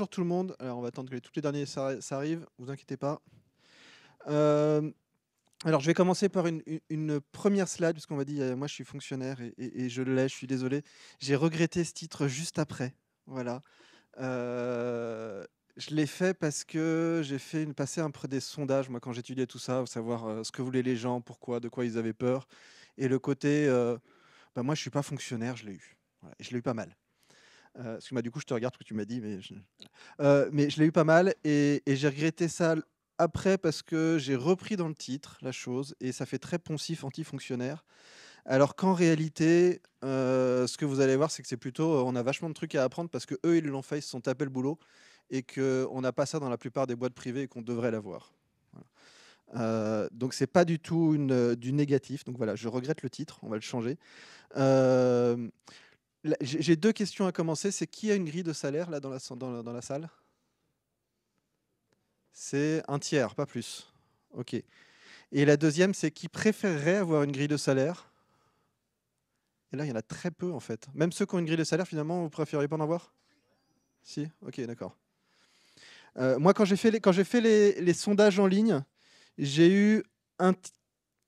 bonjour tout le monde. Alors, on va attendre que les, toutes les derniers ça, Vous inquiétez pas. Euh, alors, je vais commencer par une, première slide, puisqu'on m'a dit, euh, moi je suis fonctionnaire et, je l'ai, je suis désolé. J'ai regretté ce titre juste après. Voilà. Euh, je l'ai fait parce que j'ai fait une, passé un peu des sondages, moi, quand j'étudiais tout ça, pour savoir ce que voulaient les gens, pourquoi, de quoi ils avaient peur. Et le côté, bah, moi je suis pas fonctionnaire, je l'ai eu. Et je l'ai eu pas mal. Euh, du coup, je te regarde ce que tu m'as dit, euh, mais je, l'ai eu pas mal et, j'ai regretté ça après parce que j'ai repris dans le titre la chose et ça fait très poncif, anti-fonctionnaire Alors qu'en réalité, euh, ce que vous allez voir, c'est que c'est plutôt, on a vachement de trucs à apprendre parce que eux, ils l'ont fait, se sont tapés le boulot et qu'on n'a pas ça dans la plupart des boîtes privées et qu'on devrait l'avoir. Voilà. donc c'est pas du tout du négatif. Donc voilà, je regrette le titre, on va le changer. Euh, j'ai deux questions à commencer. C'est qui a une grille de salaire là dans la, dans dans la salle C'est un tiers, pas plus. Ok. Et la deuxième, c'est qui préférerait avoir une grille de salaire Et là, il y en a très peu en fait. Même ceux qui ont une grille de salaire, finalement, vous préférez pas en avoir Si Ok, d'accord. Euh, moi, quand j'ai fait, les, quand fait les, les, sondages en ligne, j'ai eu un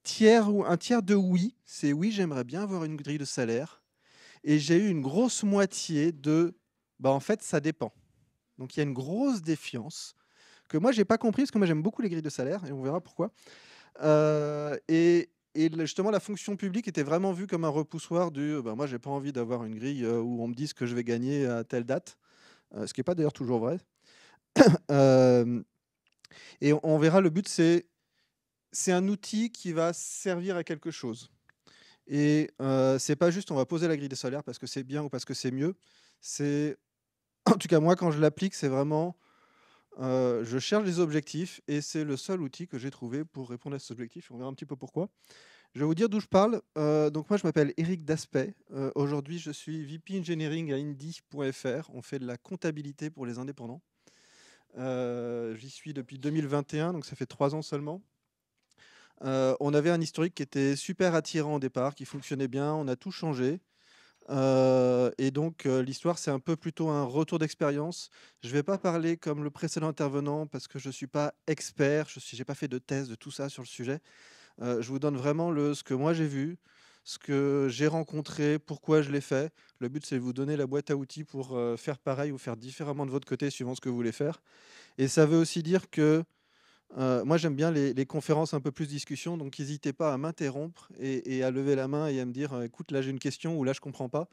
tiers ou un tiers de oui. C'est oui, j'aimerais bien avoir une grille de salaire. Et j'ai eu une grosse moitié de bah, en fait, ça dépend. Donc il y a une grosse défiance que moi, j'ai pas compris, parce que moi, j'aime beaucoup les grilles de salaire, et on verra pourquoi. Euh, et, justement, la fonction publique était vraiment vue comme un repoussoir du ben, moi, j'ai pas envie d'avoir une grille euh, où on me dise que je vais gagner à telle date, ce qui n'est pas d'ailleurs toujours vrai. et on, on verra, le but, c'est. C'est un outil qui va servir à quelque chose. Et euh, c'est pas juste on va poser la grille des solaires parce que c'est bien ou parce que c'est mieux. C'est en tout cas moi quand je l'applique, c'est vraiment je cherche des objectifs et c'est le seul outil que j'ai trouvé pour répondre à cet objectif. On verra un petit peu pourquoi. Je vais vous dire d'où je parle. donc moi je m'appelle Eric Daspet. Aujourd'hui je suis VP Engineering à Indie.fr. On fait de la comptabilité pour les indépendants. J'y suis depuis 2021, donc ça fait trois ans seulement. Euh, on avait un historique qui était super attirant au départ, qui fonctionnait bien, on a tout changé. Euh, et donc euh, l'histoire, c'est un peu plutôt un retour d'expérience. Je ne vais pas parler comme le précédent intervenant parce que je ne suis pas expert, je n'ai pas fait de thèse de tout ça sur le sujet. je vous donne vraiment ce que moi j'ai vu, ce que j'ai rencontré, pourquoi je l'ai fait. Le but, c'est de vous donner la boîte à outils pour faire pareil ou faire différemment de votre côté suivant ce que vous voulez faire. Et ça veut aussi dire que euh, moi, j'aime bien les, conférences un peu plus discussion, donc n'hésitez pas à m'interrompre et, à lever la main et à me dire euh, écoute, là j'ai une question ou là je comprends pas,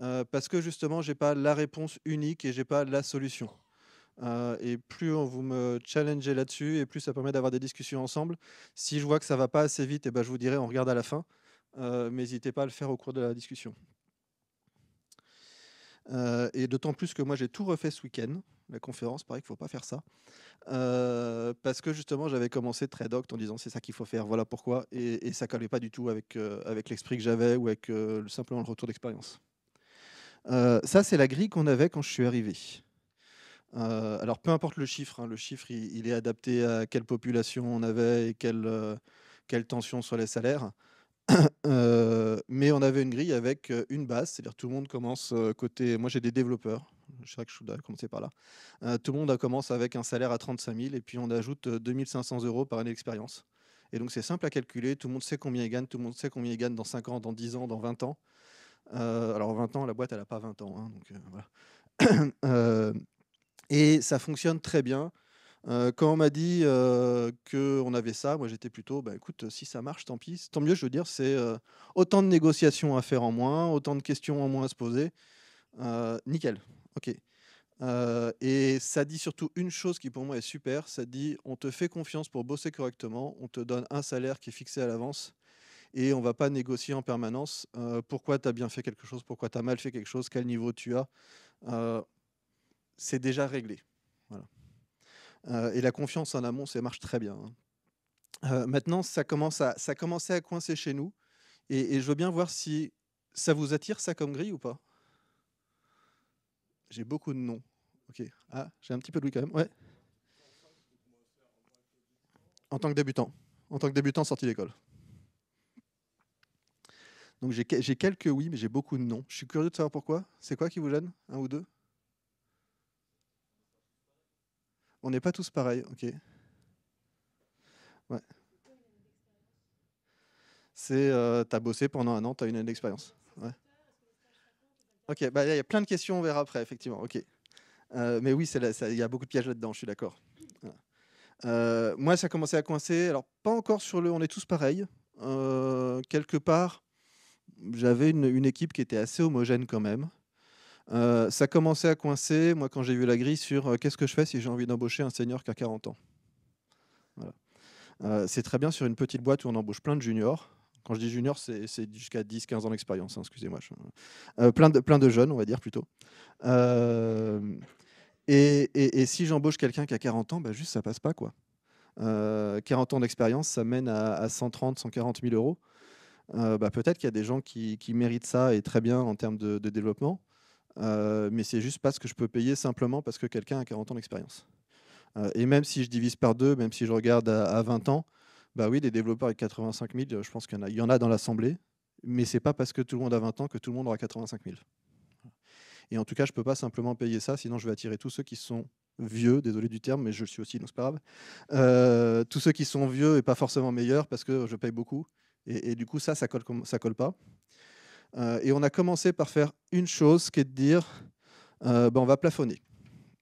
euh, parce que justement, je n'ai pas la réponse unique et je n'ai pas la solution. et plus on vous me challengez là-dessus, et plus ça permet d'avoir des discussions ensemble. Si je vois que ça ne va pas assez vite, et eh ben, je vous dirai on regarde à la fin, mais n'hésitez pas à le faire au cours de la discussion. et d'autant plus que moi j'ai tout refait ce week-end la conférence, pareil qu'il ne faut pas faire ça. Euh, parce que justement, j'avais commencé très docte en disant c'est ça qu'il faut faire, voilà pourquoi. Et, ça ne collait pas du tout avec, euh, avec l'esprit que j'avais ou avec euh, simplement le retour d'expérience. ça, c'est la grille qu'on avait quand je suis arrivé. alors, peu importe le chiffre, hein, le chiffre, il, il, est adapté à quelle population on avait et quelle, quelle tension sur les salaires. Euh, mais on avait une grille avec euh, une base, c'est-à-dire tout le monde commence euh, côté. Moi, j'ai des développeurs. Chaque que a commencé par là. tout le monde commence avec un salaire à 35 000 et puis on ajoute 2500 euros par année d'expérience. Et donc, c'est simple à calculer. Tout le monde sait combien il gagne. Tout le monde sait combien il gagne dans 5 ans, dans 10 ans, dans 20 ans. alors, 20 ans, la boîte, elle n'a pas 20 ans. Hein, donc, voilà. et ça fonctionne très bien quand on m'a dit euh, qu'on avait ça, moi j'étais plutôt, bah, écoute, si ça marche, tant pis. Tant mieux, je veux dire, c'est autant de négociations à faire en moins, autant de questions en moins à se poser. nickel, ok. et ça dit surtout une chose qui pour moi est super, ça dit on te fait confiance pour bosser correctement, on te donne un salaire qui est fixé à l'avance et on ne va pas négocier en permanence pourquoi tu as bien fait quelque chose, pourquoi tu as mal fait quelque chose, quel niveau tu as. c'est déjà réglé. Euh, et la confiance en amont, ça marche très bien. Hein. Euh, maintenant, ça commence à, ça commençait à coincer chez nous. Et, je veux bien voir si ça vous attire ça comme gris ou pas. J'ai beaucoup de noms. Ok. Ah, j'ai un petit peu de oui quand même. Ouais. En tant que débutant. En tant que débutant sorti d'école. Donc j'ai quelques oui, mais j'ai beaucoup de non. Je suis curieux de savoir pourquoi. C'est quoi qui vous gêne Un ou deux On n'est pas tous pareils, ok. Ouais. C'est, euh, tu as bossé pendant un an, tu as une année d'expérience. Ok, bah, il y a plein de questions, on verra après, effectivement. Ok. Euh, mais oui, il y a beaucoup de pièges là-dedans, je suis d'accord. Euh, moi, ça a commencé à coincer. Alors, pas encore sur le on est tous pareils. quelque part, j'avais une, équipe qui était assez homogène quand même. Euh, ça commençait à coincer, moi, quand j'ai vu la grille sur euh, qu'est-ce que je fais si j'ai envie d'embaucher un senior qui a 40 ans. Euh, c'est très bien sur une petite boîte où on embauche plein de juniors. Quand je dis juniors c'est jusqu'à 10-15 ans d'expérience, hein, excusez-moi. plein, de, jeunes, on va dire plutôt. Et, si j'embauche quelqu'un qui a 40 ans, bah, juste ça passe pas. quoi. 40 ans d'expérience, ça mène à, 130, 140 000 euros. Bah, peut-être qu'il y a des gens qui, méritent ça et très bien en termes de développement. Euh, mais c'est juste parce que je peux payer simplement parce que quelqu'un a 40 ans d'expérience. Euh, et même si je divise par deux, même si je regarde à, 20 ans, bah oui, des développeurs avec 85 000, je pense qu'il y, y, en a dans l'assemblée, mais c'est pas parce que tout le monde a 20 ans que tout le monde aura 85 000. Et en tout cas, je peux pas simplement payer ça, sinon je vais attirer tous ceux qui sont vieux, désolé du terme, mais je suis aussi, donc euh, tous ceux qui sont vieux et pas forcément meilleurs parce que je paye beaucoup. Et, du coup, ça, ça ça colle pas. Euh, et on a commencé par faire une chose, qui est de dire, euh, ben, on va plafonner.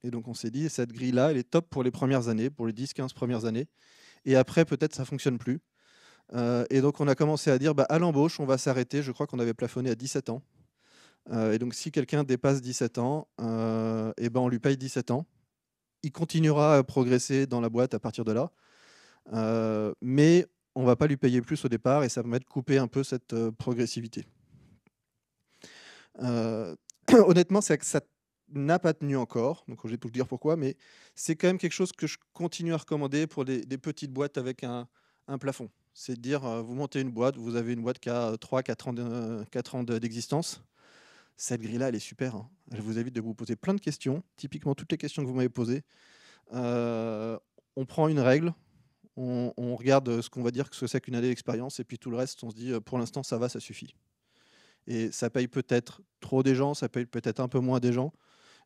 Et donc on s'est dit, cette grille-là, elle est top pour les premières années, pour les 10-15 premières années. Et après, peut-être, ça fonctionne plus. Euh, et donc on a commencé à dire, bah, à l'embauche, on va s'arrêter. Je crois qu'on avait plafonné à 17 ans. et donc si quelqu'un dépasse 17 ans, et ben on lui paye 17 ans. Il continuera à progresser dans la boîte à partir de là. mais on ne va pas lui payer plus au départ et ça permet de couper un peu cette progressivité. Euh, honnêtement, ça, ça n'a pas tenu encore, donc je vais tout le dire pourquoi, mais c'est quand même quelque chose que je continue à recommander pour des petites boîtes avec un, plafond. C'est de dire, euh, vous montez une boîte, vous avez une boîte qui a 3, euh, 4 ans, ans d'existence. Cette grille-là, elle est super. elle hein. Je vous invite de vous poser plein de questions, typiquement toutes les questions que vous m'avez posées. on prend une règle, on, on regarde ce qu'on va dire que c'est qu'une année d'expérience, et puis tout le reste, on se dit, pour l'instant, ça va, ça suffit. Et ça paye peut-être trop des gens, ça paye peut-être un peu moins des gens,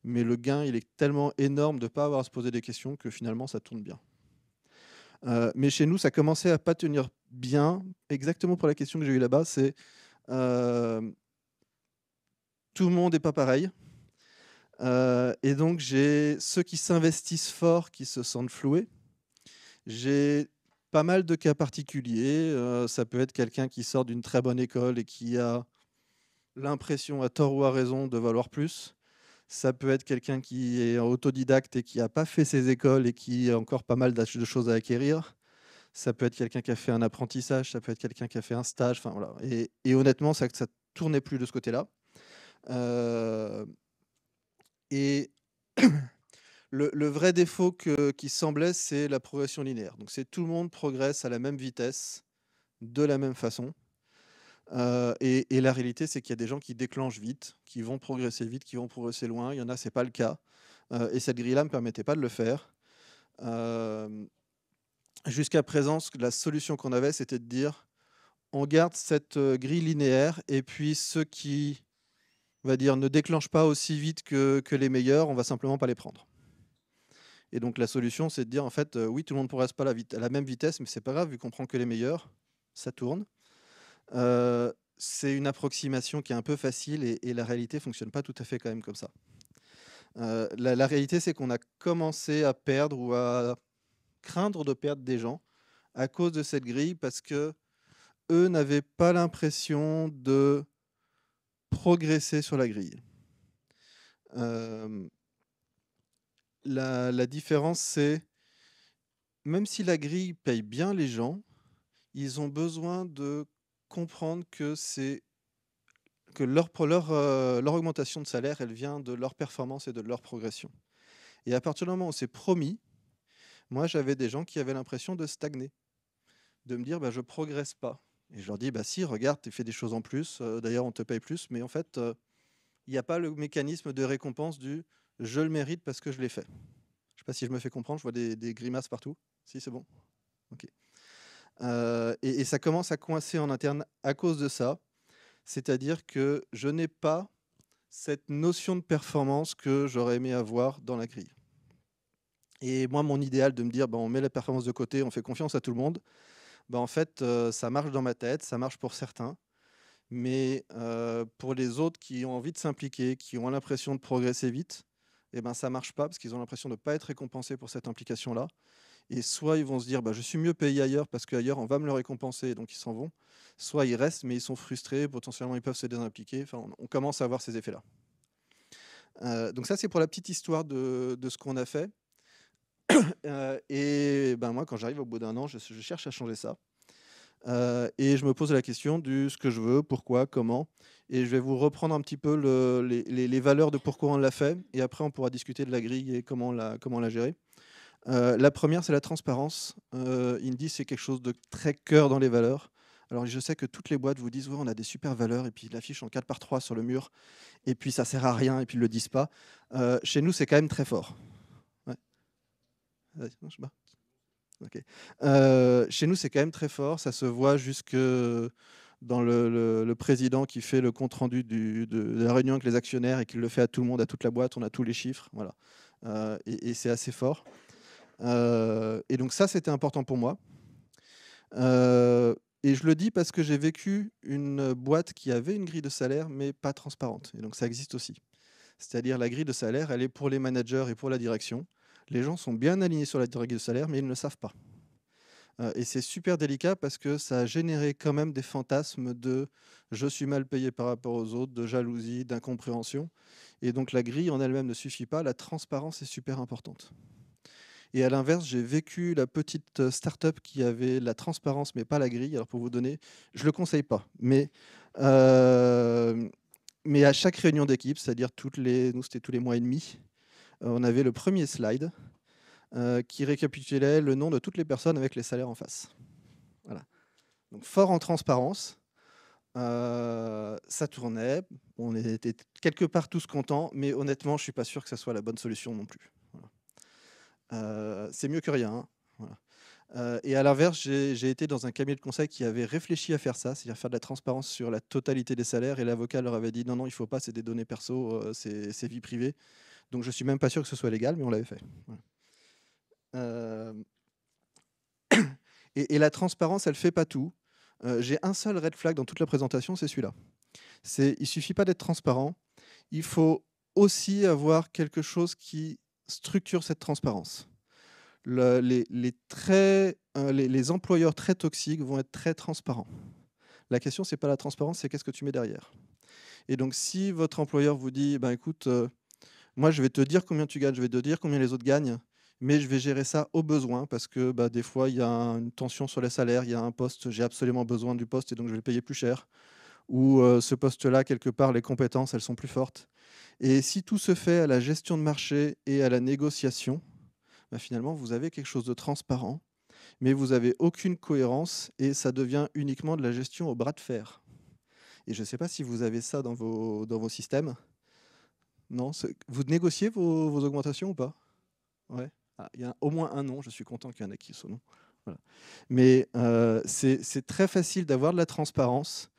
mais le gain, il est tellement énorme de ne pas avoir à se poser des questions que finalement, ça tourne bien. Euh, mais chez nous, ça commençait à pas tenir bien, exactement pour la question que j'ai eue là-bas, c'est euh, tout le monde n'est pas pareil. Euh, et donc, j'ai ceux qui s'investissent fort, qui se sentent floués. J'ai pas mal de cas particuliers. ça peut être quelqu'un qui sort d'une très bonne école et qui a l'impression, à tort ou à raison, de valoir plus. Ça peut être quelqu'un qui est autodidacte et qui n'a pas fait ses écoles et qui a encore pas mal de choses à acquérir. Ça peut être quelqu'un qui a fait un apprentissage, ça peut être quelqu'un qui a fait un stage. Enfin, et, honnêtement, ça ne tournait plus de ce côté-là. Euh, et le, vrai défaut qui semblait, c'est la progression linéaire. Donc c'est tout le monde progresse à la même vitesse, de la même façon. Euh, et, la réalité, c'est qu'il y a des gens qui déclenchent vite, qui vont progresser vite, qui vont progresser loin. Il y en a, c'est pas le cas. Euh, et cette grille-là ne me permettait pas de le faire. Euh, jusqu'à présent, la solution qu'on avait, c'était de dire on garde cette grille linéaire et puis ceux qui, on va dire, ne déclenchent pas aussi vite que, les meilleurs, on va simplement pas les prendre. Et donc la solution, c'est de dire en fait, oui, tout le monde ne progresse pas à la, à la même vitesse, mais c'est pas grave vu qu'on prend que les meilleurs, ça tourne c'est une approximation qui est un peu facile et, la réalité ne fonctionne pas tout à fait quand même comme ça. la, réalité, c'est qu'on a commencé à perdre ou à craindre de perdre des gens à cause de cette grille parce que eux n'avaient pas l'impression de progresser sur la grille. la, la différence, c'est même si la grille paye bien les gens, ils ont besoin de comprendre que c'est que leur, leur, euh, leur, augmentation de salaire, elle vient de leur performance et de leur progression. Et à partir du moment où c'est promis, moi j'avais des gens qui avaient l'impression de stagner, de me dire bah, je progresse pas. Et je leur dis bah si, regarde, tu fais des choses en plus, euh, d'ailleurs on te paye plus, mais en fait, euh, il n'y a pas le mécanisme de récompense du je le mérite parce que je l'ai fait. Je ne sais pas si je me fais comprendre, je vois des, grimaces partout. Si, c'est bon. ok euh, et, ça commence à coincer en interne à cause de ça. C'est-à-dire que je n'ai pas cette notion de performance que j'aurais aimé avoir dans la grille. Et moi, mon idéal de me dire, ben, on met la performance de côté, on fait confiance à tout le monde, ben, en fait, euh, ça marche dans ma tête, ça marche pour certains. Mais euh, pour les autres qui ont envie de s'impliquer, qui ont l'impression de progresser vite, et eh ben, ça ne marche pas parce qu'ils ont l'impression de ne pas être récompensés pour cette implication-là. Et soit ils vont se dire, bah, je suis mieux payé ailleurs parce qu'ailleurs, on va me le récompenser, donc ils s'en vont. Soit ils restent, mais ils sont frustrés, potentiellement ils peuvent se désimpliquer. Enfin, on, commence à avoir ces effets-là. Euh, donc ça, c'est pour la petite histoire de, de ce qu'on a fait. Euh, et ben moi, quand j'arrive au bout d'un an, je, cherche à changer ça. Euh, et je me pose la question du ce que je veux, pourquoi, comment. Et je vais vous reprendre un petit peu les, les, valeurs de pourquoi on l'a fait. Et après, on pourra discuter de la grille et comment la, comment la gérer. Euh, la première, c'est la transparence. Euh, dit c'est quelque chose de très cœur dans les valeurs. Alors, je sais que toutes les boîtes vous disent oui, on a des super valeurs, et puis ils l'affichent en 4 par 3 sur le mur, et puis ça sert à rien, et puis ils le disent pas. Euh, chez nous, c'est quand même très fort. Euh, chez nous, c'est quand même très fort. Ça se voit jusque dans le, président qui fait le compte rendu de, la réunion avec les actionnaires et qui le fait à tout le monde, à toute la boîte. On a tous les chiffres, voilà. et c'est assez fort. Euh, et donc ça, c'était important pour moi. Euh, et je le dis parce que j'ai vécu une boîte qui avait une grille de salaire, mais pas transparente. Et donc ça existe aussi. C'est-à-dire la grille de salaire, elle est pour les managers et pour la direction. Les gens sont bien alignés sur la grille de salaire, mais ils ne le savent pas. Euh, et c'est super délicat parce que ça a généré quand même des fantasmes de je suis mal payé par rapport aux autres, de jalousie, d'incompréhension. Et donc la grille en elle-même ne suffit pas, la transparence est super importante. Et à l'inverse, j'ai vécu la petite start-up qui avait la transparence mais pas la grille. Alors pour vous donner, je ne le conseille pas. Mais, mais à chaque réunion d'équipe, c'est-à-dire toutes les, nous c'était tous les mois et demi, on avait le premier slide qui récapitulait le nom de toutes les personnes avec les salaires en face. Donc fort en transparence. ça tournait, on était quelque part tous contents, mais honnêtement, je ne suis pas sûr que ce soit la bonne solution non plus. Euh, c'est mieux que rien. Hein, euh, et à l'inverse, j'ai été dans un cabinet de conseil qui avait réfléchi à faire ça, c'est-à-dire faire de la transparence sur la totalité des salaires, et l'avocat leur avait dit non, non, il ne faut pas, c'est des données perso, euh, c'est vie privée. Donc je ne suis même pas sûr que ce soit légal, mais on l'avait fait. et, et, la transparence, elle ne fait pas tout. j'ai un seul red flag dans toute la présentation, c'est celui-là. Il ne suffit pas d'être transparent, il faut aussi avoir quelque chose qui structure cette transparence. Euh, les, les, employeurs très toxiques vont être très transparents. La question, ce n'est pas la transparence, c'est qu'est-ce que tu mets derrière. Et donc, si votre employeur vous dit, ben, écoute, euh, moi, je vais te dire combien tu gagnes, je vais te dire combien les autres gagnent, mais je vais gérer ça au besoin parce que bah, des fois, il y a une tension sur les salaires, il y a un poste, j'ai absolument besoin du poste et donc je vais le payer plus cher. Ou euh, ce poste-là, quelque part, les compétences, elles sont plus fortes. Et si tout se fait à la gestion de marché et à la négociation, bah, finalement, vous avez quelque chose de transparent, mais vous n'avez aucune cohérence et ça devient uniquement de la gestion au bras de fer. Et je ne sais pas si vous avez ça dans vos, dans vos systèmes. Non Vous négociez vos, augmentations ou pas Ouais. Ah, il y a au moins un nom. je suis content qu'il y en ait qui sont non. Voilà. Mais euh, c'est très facile d'avoir de la transparence.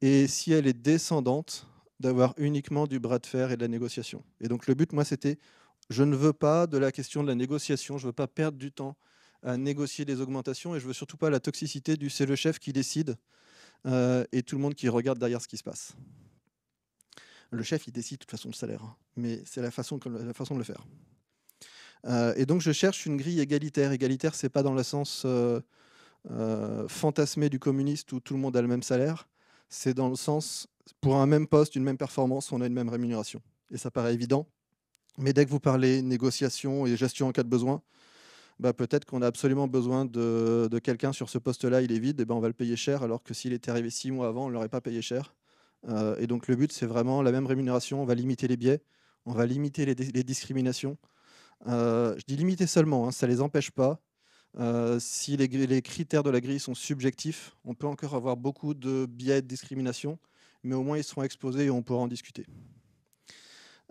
Et si elle est descendante, d'avoir uniquement du bras de fer et de la négociation. Et donc le but, moi, c'était, je ne veux pas de la question de la négociation, je ne veux pas perdre du temps à négocier des augmentations et je veux surtout pas la toxicité du c'est le chef qui décide euh, et tout le monde qui regarde derrière ce qui se passe. Le chef, il décide de toute façon le salaire, mais c'est la façon, la façon de le faire. Euh, et donc je cherche une grille égalitaire. Égalitaire, n'est pas dans le sens euh, fantasmé du communiste où tout le monde a le même salaire, c'est dans le sens pour un même poste, une même performance, on a une même rémunération. Et ça paraît évident. Mais dès que vous parlez négociation et gestion en cas de besoin, bah, peut-être qu'on a absolument besoin de, quelqu'un sur ce poste-là, il est vide, et ben, on va le payer cher, alors que s'il était arrivé six mois avant, on ne l'aurait pas payé cher. Euh, et donc le but, c'est vraiment la même rémunération, on va limiter les biais, on va limiter les, discriminations. Euh, je dis limiter seulement, hein, ça ne les empêche pas. Euh, si les, les, critères de la grille sont subjectifs, on peut encore avoir beaucoup de biais de discrimination mais au moins ils seront exposés et on pourra en discuter.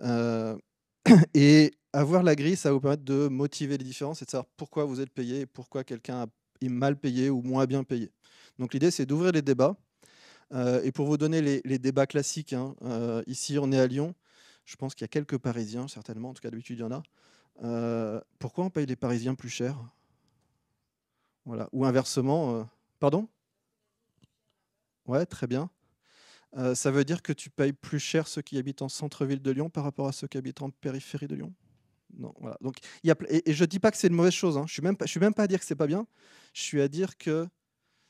Euh, et avoir la grille, ça va vous permettre de motiver les différences et de savoir pourquoi vous êtes payé et pourquoi quelqu'un est mal payé ou moins bien payé. Donc l'idée, c'est d'ouvrir les débats. Euh, et pour vous donner les, débats classiques, hein, euh, ici on est à Lyon, je pense qu'il y a quelques Parisiens, certainement, en tout cas d'habitude il y en a. pourquoi on paye les Parisiens plus cher voilà. Ou inversement, pardon Ouais, très bien. Euh, ça veut dire que tu payes plus cher ceux qui habitent en centre-ville de Lyon par rapport à ceux qui habitent en périphérie de Lyon non, voilà. Donc, y a, et, je ne dis pas que c'est une mauvaise chose, hein. je ne suis même pas à dire que c'est pas bien, je suis à dire que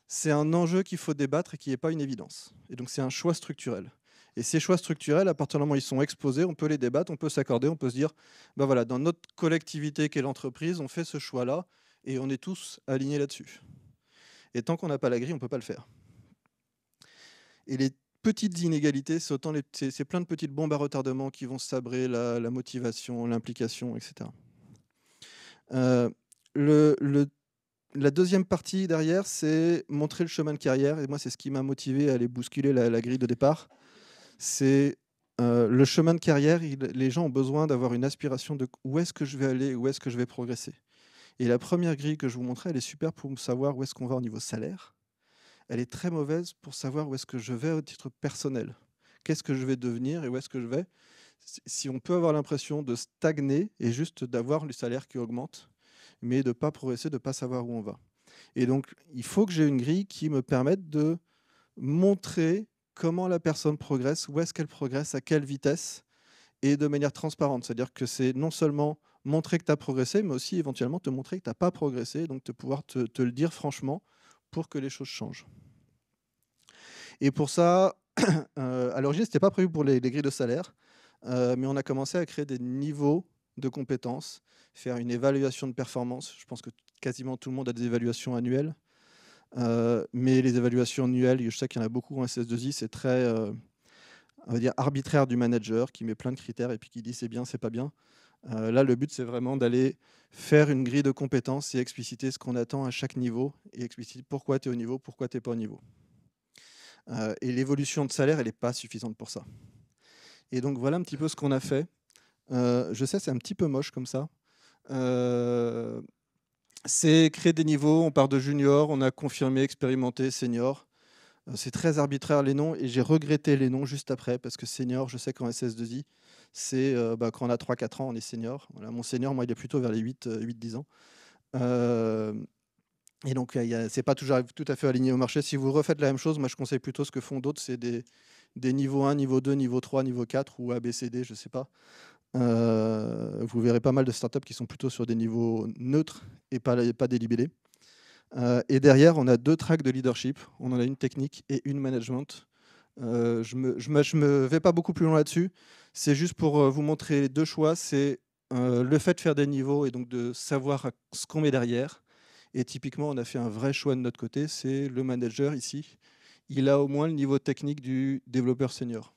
c'est un enjeu qu'il faut débattre et qui n'est pas une évidence. Et donc c'est un choix structurel. Et ces choix structurels, à partir du moment où ils sont exposés, on peut les débattre, on peut s'accorder, on peut se dire, ben voilà, dans notre collectivité est l'entreprise, on fait ce choix-là et on est tous alignés là-dessus. Et tant qu'on n'a pas la grille, on ne peut pas le faire. Et les petites inégalités, c'est c'est plein de petites bombes à retardement qui vont sabrer la, motivation, l'implication, etc. Euh, la deuxième partie derrière, c'est montrer le chemin de carrière. Et moi, c'est ce qui m'a motivé à aller bousculer la, grille de départ. C'est euh, le chemin de carrière. les gens ont besoin d'avoir une aspiration de où est-ce que je vais aller, où est-ce que je vais progresser. Et la première grille que je vous montrais, elle est super pour savoir où est-ce qu'on va au niveau salaire elle est très mauvaise pour savoir où est-ce que je vais au titre personnel. Qu'est-ce que je vais devenir et où est-ce que je vais Si on peut avoir l'impression de stagner et juste d'avoir le salaire qui augmente, mais de ne pas progresser, de ne pas savoir où on va. Et donc, il faut que j'ai une grille qui me permette de montrer comment la personne progresse, où est-ce qu'elle progresse, à quelle vitesse, et de manière transparente. C'est-à-dire que c'est non seulement montrer que tu as progressé, mais aussi éventuellement te montrer que tu n'as pas progressé, donc te pouvoir te, le dire franchement pour que les choses changent. Et pour ça, euh, à l'origine, ce n'était pas prévu pour les, grilles de salaire, euh, mais on a commencé à créer des niveaux de compétences, faire une évaluation de performance. Je pense que quasiment tout le monde a des évaluations annuelles. Euh, mais les évaluations annuelles, je sais qu'il y en a beaucoup en SS2I, c'est très va dire arbitraire du manager qui met plein de critères et puis qui dit c'est bien, c'est pas bien. Euh, là, le but, c'est vraiment d'aller faire une grille de compétences et expliciter ce qu'on attend à chaque niveau et expliciter pourquoi tu es au niveau, pourquoi tu n'es pas au niveau. Euh, et l'évolution de salaire, elle n'est pas suffisante pour ça. Et donc voilà un petit peu ce qu'on a fait. Euh, je sais, c'est un petit peu moche comme ça. c'est créer des niveaux, on part de junior, on a confirmé, expérimenté, senior. Euh, c'est très arbitraire les noms et j'ai regretté les noms juste après parce que senior, je sais qu'en SS2I, c'est euh, bah, quand on a 3-4 ans, on est senior. mon senior, moi, il est plutôt vers les 8-10 euh, ans. et donc, ce n'est pas toujours tout à fait aligné au marché. Si vous refaites la même chose, moi, je conseille plutôt ce que font d'autres, c'est des, niveaux 1, niveau 2, niveau 3, niveau 4 ou ABCD, je ne sais pas. vous verrez pas mal de startups qui sont plutôt sur des niveaux neutres et pas, pas délibérés. Euh, et derrière, on a deux tracks de leadership. On en a une technique et une management. Euh, je ne me, vais pas beaucoup plus loin là-dessus. C'est juste pour euh, vous montrer les deux choix. C'est le fait de faire des niveaux et donc de savoir ce qu'on met derrière. Et typiquement, on a fait un vrai choix de notre côté. C'est le manager ici. Il a au moins le niveau technique du développeur senior.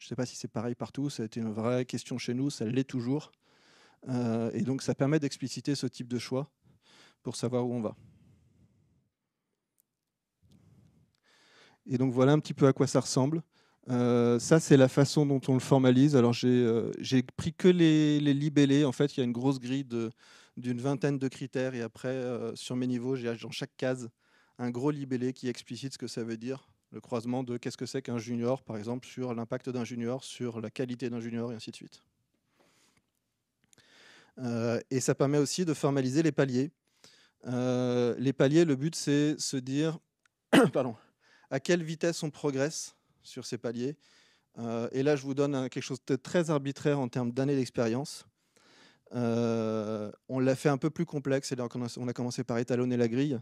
Je ne sais pas si c'est pareil partout. Ça a été une vraie question chez nous. Ça l'est toujours. et donc, ça permet d'expliciter ce type de choix pour savoir où on va. Et donc voilà un petit peu à quoi ça ressemble. Euh, ça, c'est la façon dont on le formalise. Alors, j'ai euh, pris que les, libellés. En fait, il y a une grosse grille d'une vingtaine de critères. Et après, euh, sur mes niveaux, j'ai dans chaque case un gros libellé qui explicite ce que ça veut dire. Le croisement de qu'est-ce que c'est qu'un junior, par exemple, sur l'impact d'un junior, sur la qualité d'un junior, et ainsi de suite. et ça permet aussi de formaliser les paliers. les paliers, le but, c'est se dire. Pardon à quelle vitesse on progresse sur ces paliers. Euh, et là, je vous donne quelque chose de très arbitraire en termes d'années d'expérience. Euh, on l'a fait un peu plus complexe, et on a commencé par étalonner la grille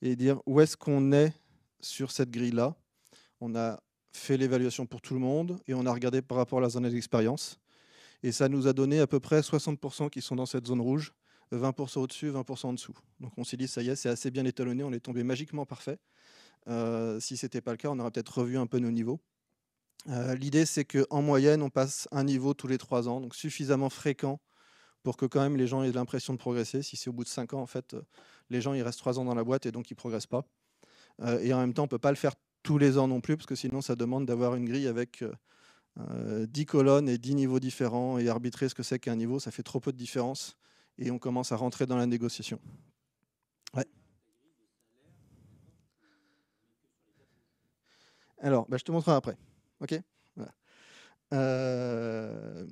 et dire où est-ce qu'on est sur cette grille-là. On a fait l'évaluation pour tout le monde et on a regardé par rapport à la zone d'expérience. Et ça nous a donné à peu près 60% qui sont dans cette zone rouge, 20% au-dessus, 20% en dessous. Donc on s'est dit, ça y est, c'est assez bien étalonné, on est tombé magiquement parfait. Euh, si ce n'était pas le cas, on aurait peut-être revu un peu nos niveaux. Euh, l'idée, c'est qu'en moyenne, on passe un niveau tous les trois ans, donc suffisamment fréquent pour que quand même les gens aient l'impression de progresser. Si c'est au bout de cinq ans, en fait, euh, les gens, ils restent trois ans dans la boîte et donc ils ne progressent pas. et en même temps, on ne peut pas le faire tous les ans non plus, parce que sinon, ça demande d'avoir une grille avec dix colonnes et 10 niveaux différents et arbitrer ce que c'est qu'un niveau. Ça fait trop peu de différence et on commence à rentrer dans la négociation. Ouais. Alors, bah, je te montrerai après. OK euh,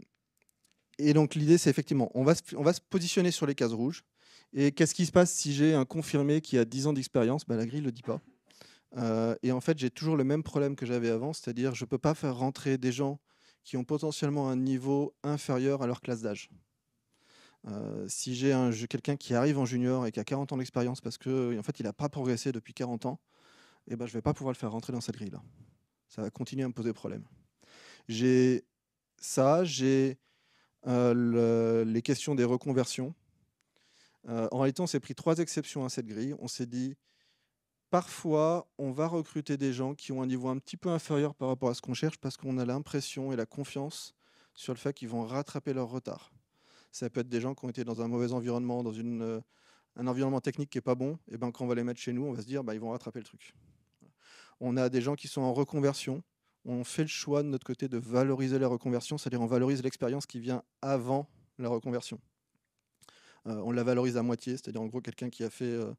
Et donc, l'idée, c'est effectivement, on va, se, on va se positionner sur les cases rouges. Et qu'est-ce qui se passe si j'ai un confirmé qui a 10 ans d'expérience bah, La grille ne le dit pas. Euh, et en fait, j'ai toujours le même problème que j'avais avant, c'est-à-dire je ne peux pas faire rentrer des gens qui ont potentiellement un niveau inférieur à leur classe d'âge. Euh, si j'ai quelqu'un qui arrive en junior et qui a 40 ans d'expérience parce que en fait il n'a pas progressé depuis 40 ans, eh ben, je ne vais pas pouvoir le faire rentrer dans cette grille-là. Ça va continuer à me poser problème. J'ai ça, j'ai euh, les questions des reconversions. Euh, en réalité, on s'est pris trois exceptions à cette grille. On s'est dit, parfois, on va recruter des gens qui ont un niveau un petit peu inférieur par rapport à ce qu'on cherche parce qu'on a l'impression et la confiance sur le fait qu'ils vont rattraper leur retard. Ça peut être des gens qui ont été dans un mauvais environnement, dans une, euh, un environnement technique qui n'est pas bon. Et eh ben, quand on va les mettre chez nous, on va se dire, bah, ils vont rattraper le truc. On a des gens qui sont en reconversion. On fait le choix de notre côté de valoriser la reconversion, c'est-à-dire on valorise l'expérience qui vient avant la reconversion. Euh, on la valorise à moitié, c'est-à-dire en gros quelqu'un qui a fait, euh,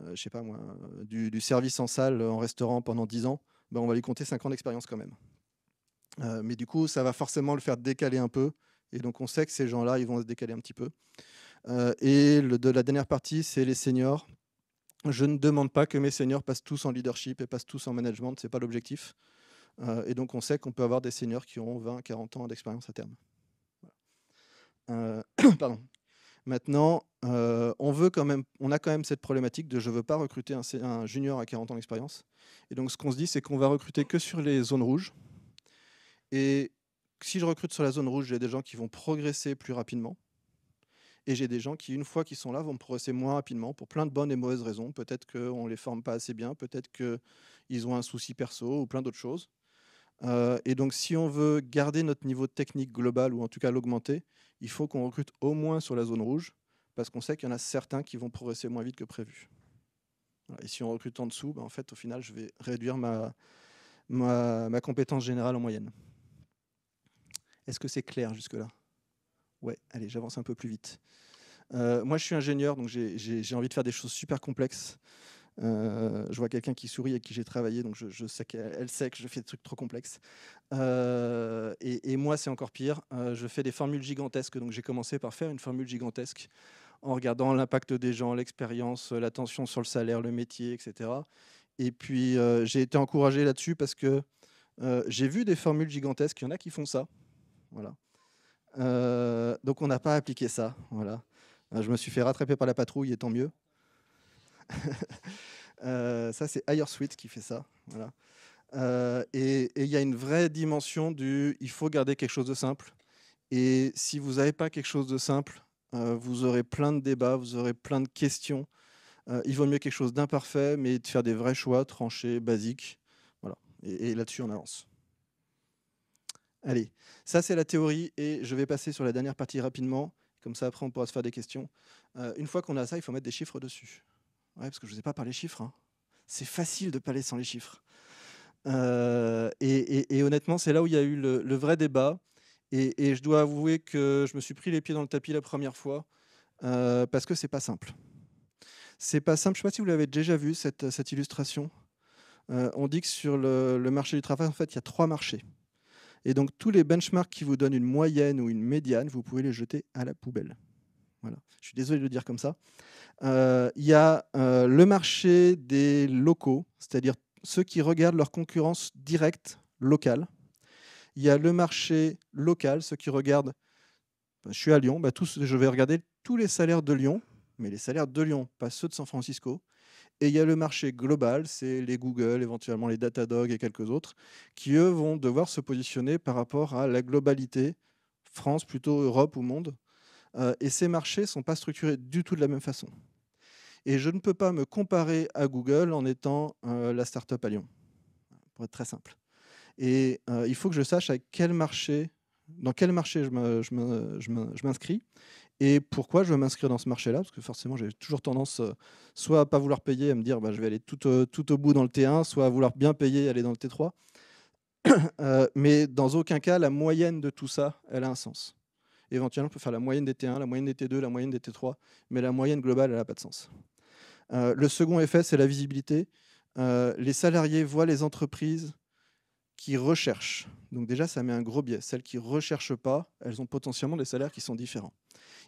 euh, je sais pas moi, du, service en salle, en restaurant pendant 10 ans, ben, on va lui compter 5 ans d'expérience quand même. mais du coup, ça va forcément le faire décaler un peu, et donc on sait que ces gens-là, ils vont se décaler un petit peu. et de la dernière partie, c'est les seniors, je ne demande pas que mes seniors passent tous en leadership et passent tous en management, ce n'est pas l'objectif. Euh, et donc on sait qu'on peut avoir des seniors qui auront 20, 40 ans d'expérience à terme. Euh, Maintenant, euh, on, a quand même cette problématique de je ne veux pas recruter un, un junior à 40 ans d'expérience. Et donc ce qu'on se dit, c'est qu'on va recruter que sur les zones rouges. Et si je recrute sur la zone rouge, j'ai des gens qui vont progresser plus rapidement. Et j'ai des gens qui, une fois qu'ils sont là, vont progresser moins rapidement pour plein de bonnes et mauvaises raisons. Peut-être qu'on ne les forme pas assez bien, peut-être qu'ils ont un souci perso ou plein d'autres choses. Euh, et donc, si on veut garder notre niveau technique global ou en tout cas l'augmenter, il faut qu'on recrute au moins sur la zone rouge parce qu'on sait qu'il y en a certains qui vont progresser moins vite que prévu. Et si on recrute en dessous, ben, en fait, au final, je vais réduire ma, ma compétence générale en moyenne. Est-ce que c'est clair jusque-là Ouais, allez, j'avance un peu plus vite. Euh, moi, je suis ingénieur, donc j'ai envie de faire des choses super complexes. Euh, je vois quelqu'un qui sourit et qui j'ai travaillé, donc je, sais qu'elle sait que je fais des trucs trop complexes. Euh, et, et, moi, c'est encore pire. je fais des formules gigantesques, donc j'ai commencé par faire une formule gigantesque en regardant l'impact des gens, l'expérience, l'attention sur le salaire, le métier, etc. Et puis, j'ai été encouragé là-dessus parce que j'ai vu des formules gigantesques. Il y en a qui font ça. Voilà. Euh, donc on n'a pas appliqué ça. Voilà. Euh, je me suis fait rattraper par la patrouille et tant mieux. Euh, ça, c'est Higher Suite qui fait ça. Voilà. et il y a une vraie dimension du il faut garder quelque chose de simple. Et si vous n'avez pas quelque chose de simple, vous aurez plein de débats, vous aurez plein de questions. il vaut mieux quelque chose d'imparfait, mais de faire des vrais choix tranchés, basiques. Voilà. et, et là-dessus, on avance. Allez, ça c'est la théorie et je vais passer sur la dernière partie rapidement. Comme ça, après, on pourra se faire des questions. Euh, une fois qu'on a ça, il faut mettre des chiffres dessus. Ouais, parce que je ne vous ai pas parlé chiffres. Hein. C'est facile de parler sans les chiffres. Euh, et, honnêtement, c'est là où il y a eu le, vrai débat. Et, je dois avouer que je me suis pris les pieds dans le tapis la première fois euh, parce que c'est pas simple. C'est pas simple. Je ne sais pas si vous l'avez déjà vu cette, illustration. on dit que sur le, le marché du travail, en fait, il y a trois marchés. Et donc tous les benchmarks qui vous donnent une moyenne ou une médiane, vous pouvez les jeter à la poubelle. Je suis désolé de le dire comme ça. Euh, il y a euh, le marché des locaux, c'est-à-dire ceux qui regardent leur concurrence directe locale. Il y a le marché local, ceux qui regardent, bah, je suis à Lyon, bah, je vais regarder tous les salaires de Lyon, mais les salaires de Lyon, pas ceux de San Francisco, et il y a le marché global, c'est les Google, éventuellement les Datadog et quelques autres, qui eux vont devoir se positionner par rapport à la globalité, France plutôt Europe ou monde. Euh, et ces marchés ne sont pas structurés du tout de la même façon. Et je ne peux pas me comparer à Google en étant euh, la start-up à Lyon, pour être très simple. Et euh, il faut que je sache à quel marché, dans quel marché je m'inscris et pourquoi je veux m'inscrire dans ce marché-là Parce que forcément, j'ai toujours tendance euh, soit à pas vouloir payer, à me dire bah, je vais aller tout, euh, tout, au bout dans le T1, soit à vouloir bien payer et aller dans le T3. Euh, mais dans aucun cas, la moyenne de tout ça, elle a un sens. Éventuellement, on peut faire la moyenne des T1, la moyenne des T2, la moyenne des T3, mais la moyenne globale, elle n'a pas de sens. le second effet, c'est la visibilité. les salariés voient les entreprises qui recherchent. Donc déjà, ça met un gros biais. Celles qui ne recherchent pas, elles ont potentiellement des salaires qui sont différents.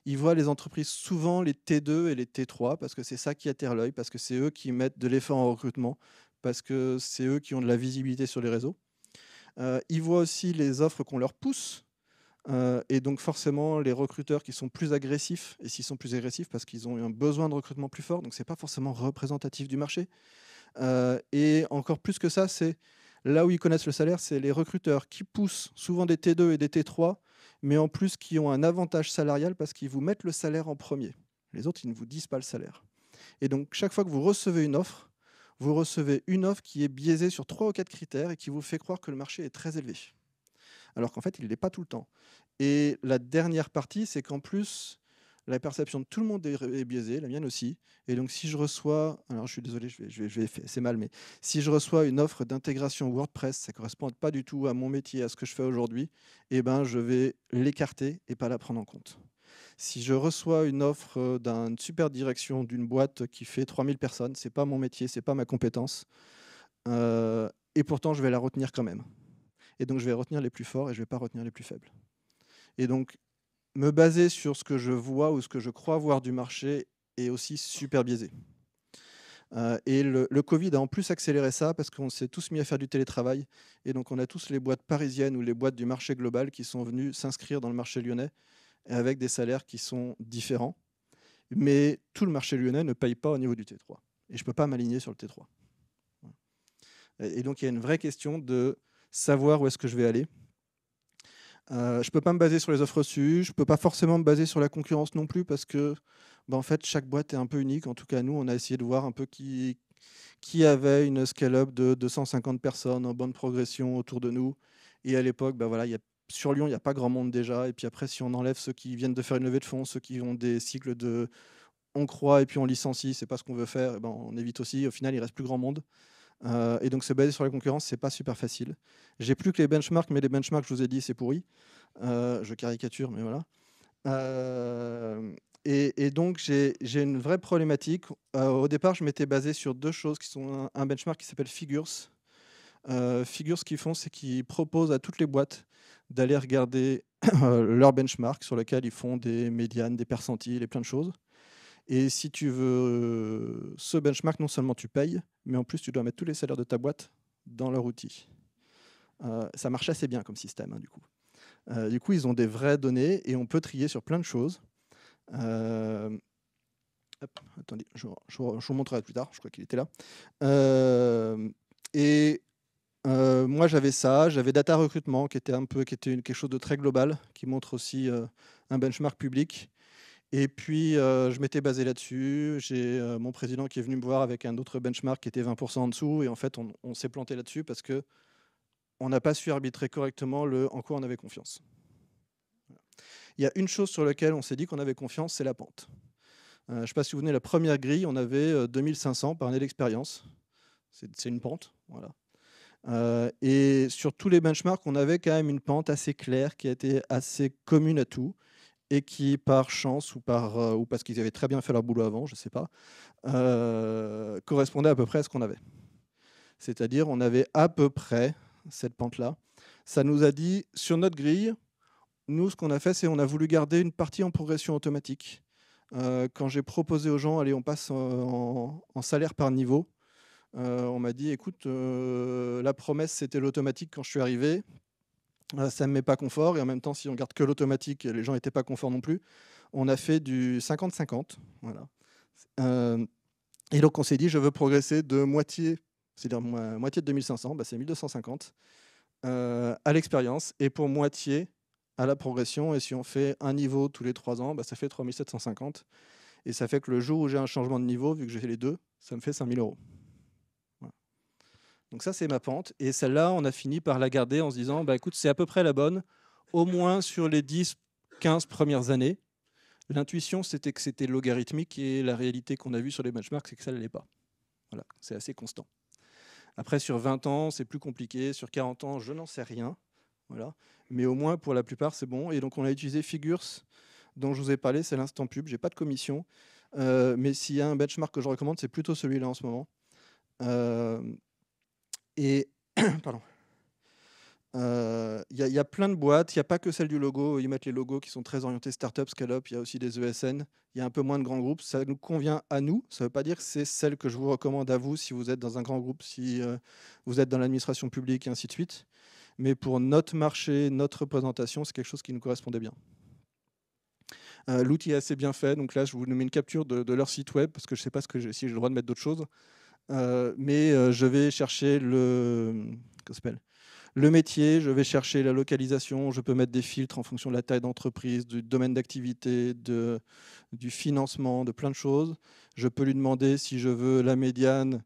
Ils voient les entreprises souvent les T2 et les T3 parce que c'est ça qui attire l'œil, parce que c'est eux qui mettent de l'effort en recrutement, parce que c'est eux qui ont de la visibilité sur les réseaux. Euh, ils voient aussi les offres qu'on leur pousse. Euh, et donc forcément, les recruteurs qui sont plus agressifs, et s'ils sont plus agressifs parce qu'ils ont un besoin de recrutement plus fort, donc ce n'est pas forcément représentatif du marché. Euh, et encore plus que ça, c'est Là où ils connaissent le salaire, c'est les recruteurs qui poussent souvent des T2 et des T3, mais en plus qui ont un avantage salarial parce qu'ils vous mettent le salaire en premier. Les autres, ils ne vous disent pas le salaire. Et donc, chaque fois que vous recevez une offre, vous recevez une offre qui est biaisée sur trois ou quatre critères et qui vous fait croire que le marché est très élevé. Alors qu'en fait, il ne l'est pas tout le temps. Et la dernière partie, c'est qu'en plus, la perception de tout le monde est, biaisée, la mienne aussi. Et donc, si je reçois, alors je suis désolé, je vais, je vais, c'est mal, mais si je reçois une offre d'intégration WordPress, ça ne correspond pas du tout à mon métier, à ce que je fais aujourd'hui, eh ben, je vais l'écarter et pas la prendre en compte. Si je reçois une offre euh, d'une super direction d'une boîte qui fait 3000 personnes, ce n'est pas mon métier, ce n'est pas ma compétence, euh, et pourtant je vais la retenir quand même. Et donc je vais retenir les plus forts et je vais pas retenir les plus faibles. Et donc me baser sur ce que je vois ou ce que je crois voir du marché est aussi super biaisé. Euh, et le, le, Covid a en plus accéléré ça parce qu'on s'est tous mis à faire du télétravail. Et donc, on a tous les boîtes parisiennes ou les boîtes du marché global qui sont venues s'inscrire dans le marché lyonnais avec des salaires qui sont différents. Mais tout le marché lyonnais ne paye pas au niveau du T3. Et je ne peux pas m'aligner sur le T3. Et donc, il y a une vraie question de savoir où est-ce que je vais aller euh, je ne peux pas me baser sur les offres reçues, je ne peux pas forcément me baser sur la concurrence non plus parce que bah, en fait, chaque boîte est un peu unique. En tout cas, nous, on a essayé de voir un peu qui, avait une scale-up de 250 personnes en bonne progression autour de nous. Et à l'époque, bah, voilà, sur Lyon, il n'y a pas grand monde déjà. Et puis après, si on enlève ceux qui viennent de faire une levée de fonds, ceux qui ont des cycles de on croit et puis on licencie, c'est pas ce qu'on veut faire, eh ben, on évite aussi. Au final, il reste plus grand monde. Euh, et donc se baser sur la concurrence, c'est pas super facile. J'ai plus que les benchmarks, mais les benchmarks, je vous ai dit, c'est pourri. Euh, je caricature, mais voilà. Euh, et, donc j'ai une vraie problématique. au départ, je m'étais basé sur deux choses qui sont un, un benchmark qui s'appelle Figures. Figures, ce qu'ils font, c'est qu'ils proposent à toutes les boîtes d'aller regarder leur benchmark sur lequel ils font des médianes, des percentiles et plein de choses. Et si tu veux euh, ce benchmark, non seulement tu payes, mais en plus tu dois mettre tous les salaires de ta boîte dans leur outil. Euh, ça marche assez bien comme système, hein, du coup. Euh, du coup, ils ont des vraies données et on peut trier sur plein de choses. attendez, je, vous montrerai plus tard, je crois qu'il était là. et moi, j'avais ça, j'avais data recrutement qui était un peu qui était quelque chose de très global, qui montre aussi un benchmark public et puis, euh, je m'étais basé là-dessus. J'ai euh, mon président qui est venu me voir avec un autre benchmark qui était 20% en dessous. Et en fait, on, s'est planté là-dessus parce que on n'a pas su arbitrer correctement le en quoi on avait confiance. Il y a une chose sur laquelle on s'est dit qu'on avait confiance, c'est la pente. Euh, je ne sais pas si vous venez la première grille, on avait 2500 par année d'expérience. C'est une pente, voilà. et sur tous les benchmarks, on avait quand même une pente assez claire qui a été assez commune à tout et qui, par chance ou, par, euh, ou parce qu'ils avaient très bien fait leur boulot avant, je ne sais pas, euh, correspondait à peu près à ce qu'on avait. C'est-à-dire, on avait à peu près cette pente-là. Ça nous a dit, sur notre grille, nous, ce qu'on a fait, c'est qu'on a voulu garder une partie en progression automatique. Euh, quand j'ai proposé aux gens, allez, on passe en, salaire par niveau, on m'a dit, écoute, la promesse, c'était l'automatique quand je suis arrivé. Euh, ça ne me met pas confort. Et en même temps, si on garde que l'automatique, les gens n'étaient pas confort non plus. On a fait du 50-50. Voilà. Euh, et donc, on s'est dit, je veux progresser de moitié, c'est-à-dire moitié de 2500, bah, c'est 1250, euh, à l'expérience et pour moitié à la progression. Et si on fait un niveau tous les trois ans, bah, ça fait 3750. Et ça fait que le jour où j'ai un changement de niveau, vu que j'ai fait les deux, ça me fait 5000 euros. Donc ça, c'est ma pente. Et celle-là, on a fini par la garder en se disant, bah, écoute, c'est à peu près la bonne, au moins sur les 10-15 premières années. L'intuition, c'était que c'était logarithmique et la réalité qu'on a vue sur les benchmarks, c'est que ça ne l'est pas. Voilà, c'est assez constant. Après, sur 20 ans, c'est plus compliqué. Sur 40 ans, je n'en sais rien. Voilà. Mais au moins, pour la plupart, c'est bon. Et donc, on a utilisé Figures, dont je vous ai parlé, c'est l'instant pub. Je n'ai pas de commission. Euh, mais s'il y a un benchmark que je recommande, c'est plutôt celui-là en ce moment. Euh, et pardon. Il euh, y, a plein de boîtes, il n'y a pas que celle du logo, ils mettent les logos qui sont très orientés start-up, il y a aussi des ESN, il y a un peu moins de grands groupes, ça nous convient à nous, ça ne veut pas dire que c'est celle que je vous recommande à vous si vous êtes dans un grand groupe, si euh, vous êtes dans l'administration publique et ainsi de suite, mais pour notre marché, notre représentation, c'est quelque chose qui nous correspondait bien. Euh, l'outil est assez bien fait, donc là je vous mets une capture de, leur site web, parce que je ne sais pas si j'ai le droit de mettre d'autres choses. Euh, mais euh, je vais chercher le, le métier, je vais chercher la localisation, je peux mettre des filtres en fonction de la taille d'entreprise, du domaine d'activité, de, du financement, de plein de choses. Je peux lui demander si je veux la médiane,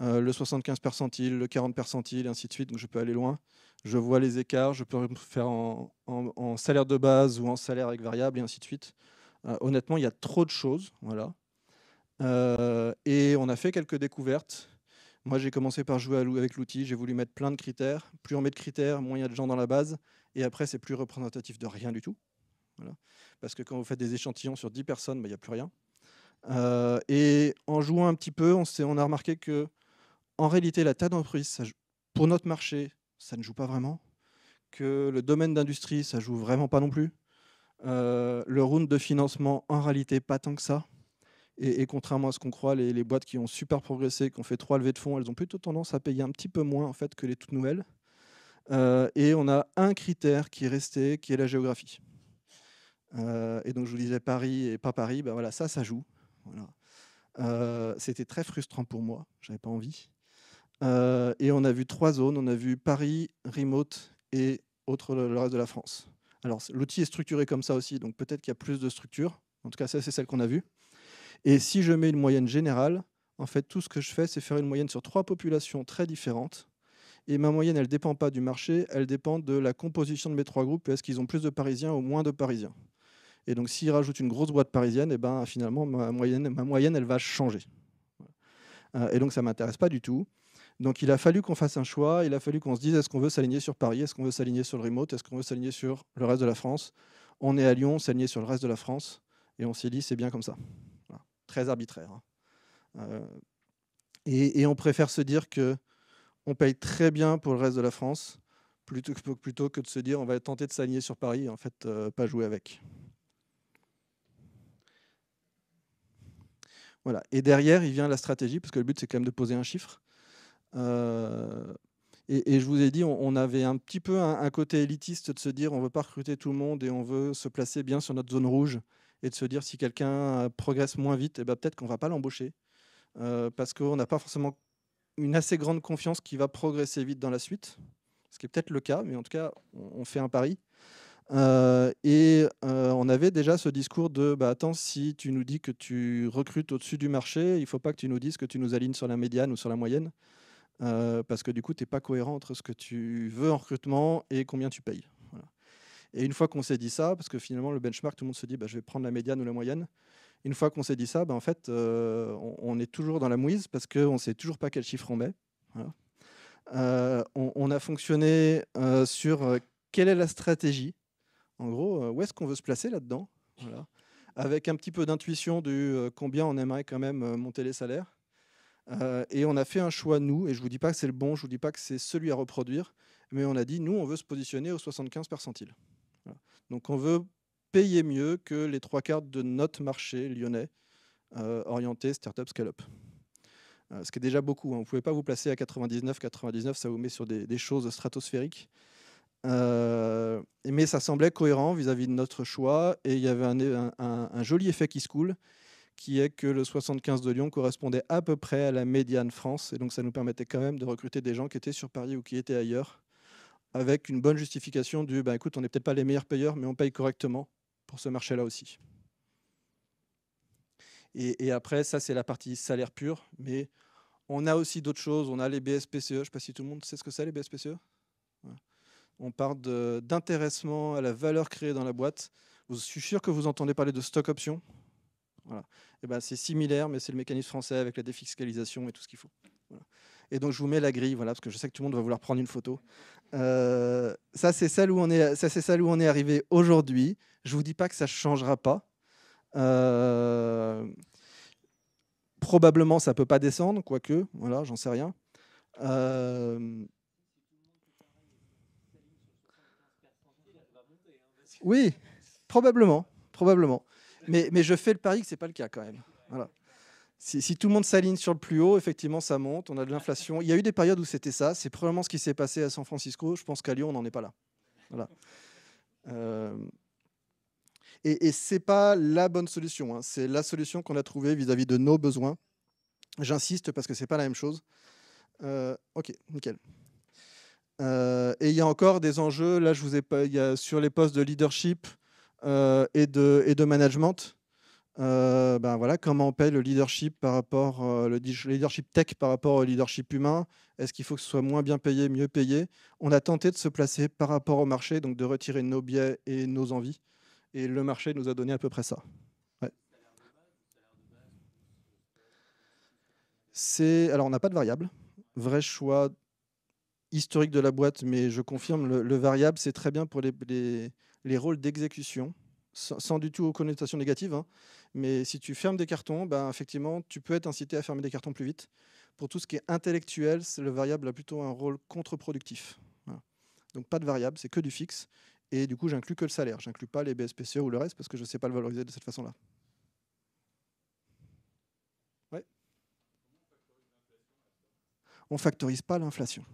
euh, le 75 percentile, le 40 percentile, et ainsi de suite. Donc je peux aller loin. Je vois les écarts, je peux faire en, salaire de base ou en salaire avec variable, et ainsi de suite. honnêtement, il y a trop de choses. Voilà. Euh, et on a fait quelques découvertes. Moi, j'ai commencé par jouer avec l'outil. J'ai voulu mettre plein de critères. Plus on met de critères, moins il y a de gens dans la base. Et après, c'est plus représentatif de rien du tout. Voilà. Parce que quand vous faites des échantillons sur 10 personnes, bah, il n'y a plus rien. Euh, et en jouant un petit peu, on, a remarqué que, en réalité, la taille d'entreprise, pour notre marché, ça ne joue pas vraiment. Que le domaine d'industrie, ça ne joue vraiment pas non plus. Euh, le round de financement, en réalité, pas tant que ça. Et, contrairement à ce qu'on croit, les, boîtes qui ont super progressé, qui ont fait trois levées de fonds, elles ont plutôt tendance à payer un petit peu moins en fait que les toutes nouvelles. Euh, et on a un critère qui est resté, qui est la géographie. Euh, et donc je vous disais Paris et pas Paris, ben voilà, ça, ça joue. Voilà. Euh, c'était très frustrant pour moi, j'avais pas envie. et on a vu trois zones, on a vu Paris, Remote et autre, le reste de la France. Alors l'outil est structuré comme ça aussi, donc peut-être qu'il y a plus de structures. En tout cas, ça c'est celle qu'on a vue. Et si je mets une moyenne générale, en fait, tout ce que je fais, c'est faire une moyenne sur trois populations très différentes. Et ma moyenne, elle ne dépend pas du marché, elle dépend de la composition de mes trois groupes. Est-ce qu'ils ont plus de Parisiens ou moins de Parisiens Et donc, s'ils rajoutent une grosse boîte parisienne, eh ben, finalement, ma moyenne, ma moyenne, elle va changer. Euh, et donc, ça ne m'intéresse pas du tout. Donc, il a fallu qu'on fasse un choix. Il a fallu qu'on se dise est-ce qu'on veut s'aligner sur Paris Est-ce qu'on veut s'aligner sur le remote Est-ce qu'on veut s'aligner sur le reste de la France On est à Lyon, s'aligner sur le reste de la France. Et on s'est dit c'est bien comme ça très arbitraire. Hein. Euh, et, on préfère se dire que on paye très bien pour le reste de la France plutôt, que, plutôt que de se dire on va tenter de s'aligner sur Paris en fait euh, pas jouer avec. Voilà. Et derrière, il vient la stratégie, parce que le but, c'est quand même de poser un chiffre. Euh, et, je vous ai dit, on, avait un petit peu un, un, côté élitiste de se dire on veut pas recruter tout le monde et on veut se placer bien sur notre zone rouge et de se dire si quelqu'un euh, progresse moins vite, eh ben, peut-être qu'on ne va pas l'embaucher euh, parce qu'on n'a pas forcément une assez grande confiance qu'il va progresser vite dans la suite, ce qui est peut-être le cas, mais en tout cas, on, fait un pari. Euh, et on avait déjà ce discours de bah, attends, si tu nous dis que tu recrutes au-dessus du marché, il ne faut pas que tu nous dises que tu nous alignes sur la médiane ou sur la moyenne, parce que du coup, tu n'es pas cohérent entre ce que tu veux en recrutement et combien tu payes. Et une fois qu'on s'est dit ça, parce que finalement, le benchmark, tout le monde se dit, bah, je vais prendre la médiane ou la moyenne. Une fois qu'on s'est dit ça, bah, en fait, euh, on, est toujours dans la mouise parce qu'on ne sait toujours pas quel chiffre on met. Euh, on, a fonctionné euh, sur quelle est la stratégie. En gros, où est-ce qu'on veut se placer là-dedans Avec un petit peu d'intuition du combien on aimerait quand même monter les salaires. et on a fait un choix, nous, et je ne vous dis pas que c'est le bon, je ne vous dis pas que c'est celui à reproduire, mais on a dit, nous, on veut se positionner au 75 percentile. Donc on veut payer mieux que les trois quarts de notre marché lyonnais euh, orienté startup scale-up. Euh, ce qui est déjà beaucoup. On hein. Vous ne pouvez pas vous placer à 99. 99, ça vous met sur des, choses stratosphériques. Euh, mais ça semblait cohérent vis-à-vis de notre choix et il y avait un, joli effet qui se coule, qui est que le 75 de Lyon correspondait à peu près à la médiane France et donc ça nous permettait quand même de recruter des gens qui étaient sur Paris ou qui étaient ailleurs avec une bonne justification du ben écoute, on n'est peut-être pas les meilleurs payeurs, mais on paye correctement pour ce marché-là aussi. Et, après, ça, c'est la partie salaire pur, mais on a aussi d'autres choses. On a les BSPCE, je ne sais pas si tout le monde sait ce que c'est, les BSPCE. On part d'intéressement à la valeur créée dans la boîte. Je suis sûr que vous entendez parler de stock option. Voilà. Et eh ben, c'est similaire, mais c'est le mécanisme français avec la défiscalisation et tout ce qu'il faut. Et donc je vous mets la grille, voilà, parce que je sais que tout le monde va vouloir prendre une photo. Euh, ça, c'est celle où on est, ça, c'est celle où on est arrivé aujourd'hui. Je vous dis pas que ça changera pas. Euh, probablement, ça peut pas descendre, quoique. Voilà, j'en sais rien. Euh, oui, probablement, probablement. Mais, mais je fais le pari que c'est pas le cas quand même. Voilà si, tout le monde s'aligne sur le plus haut, effectivement, ça monte. On a de l'inflation. Il y a eu des périodes où c'était ça. C'est probablement ce qui s'est passé à San Francisco. Je pense qu'à Lyon, on n'en est pas là. Euh, et, ce n'est pas la bonne solution. Hein. C'est la solution qu'on a trouvée vis-à-vis de nos besoins. J'insiste parce que ce n'est pas la même chose. Euh, ok, nickel. Euh, et il y a encore des enjeux. Là, je vous ai pas, sur les postes de leadership et, et de management euh, ben voilà, comment on paye le leadership par rapport euh, le leadership tech par rapport au leadership humain Est-ce qu'il faut que ce soit moins bien payé, mieux payé On a tenté de se placer par rapport au marché, donc de retirer nos biais et nos envies. Et le marché nous a donné à peu près ça. C'est alors on n'a pas de variable. Vrai choix historique de la boîte, mais je confirme le, variable c'est très bien pour les, les rôles d'exécution sans, du tout aux connotations négatives, hein. mais si tu fermes des cartons, ben, effectivement, tu peux être incité à fermer des cartons plus vite. Pour tout ce qui est intellectuel, le variable a plutôt un rôle contre-productif. Donc pas de variable, c'est que du fixe. Et du coup, j'inclus que le salaire. J'inclus pas les BSPC ou le reste parce que je ne sais pas le valoriser de cette façon-là. Ouais. On factorise pas l'inflation.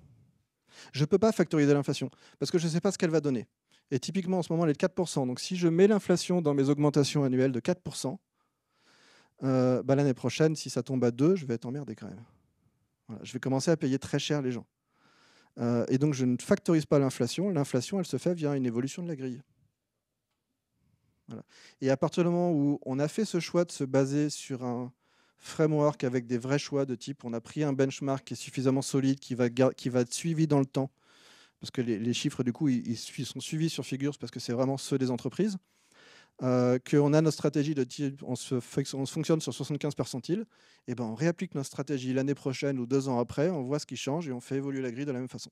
Je ne peux pas factoriser l'inflation parce que je ne sais pas ce qu'elle va donner. Et typiquement, en ce moment, elle est de 4%. Donc si je mets l'inflation dans mes augmentations annuelles de 4%, euh, bah, l'année prochaine, si ça tombe à 2, je vais être en quand même. Voilà, je vais commencer à payer très cher les gens. Euh, et donc je ne factorise pas l'inflation. L'inflation, elle se fait via une évolution de la grille. Et à partir du moment où on a fait ce choix de se baser sur un framework avec des vrais choix de type on a pris un benchmark qui est suffisamment solide, qui va, qui va être suivi dans le temps, parce que les, chiffres, du coup, ils, sont suivis sur Figures parce que c'est vraiment ceux des entreprises. Euh, qu'on a notre stratégie de on se, fonctionne sur 75 percentiles, et eh ben on réapplique notre stratégie l'année prochaine ou deux ans après, on voit ce qui change et on fait évoluer la grille de la même façon.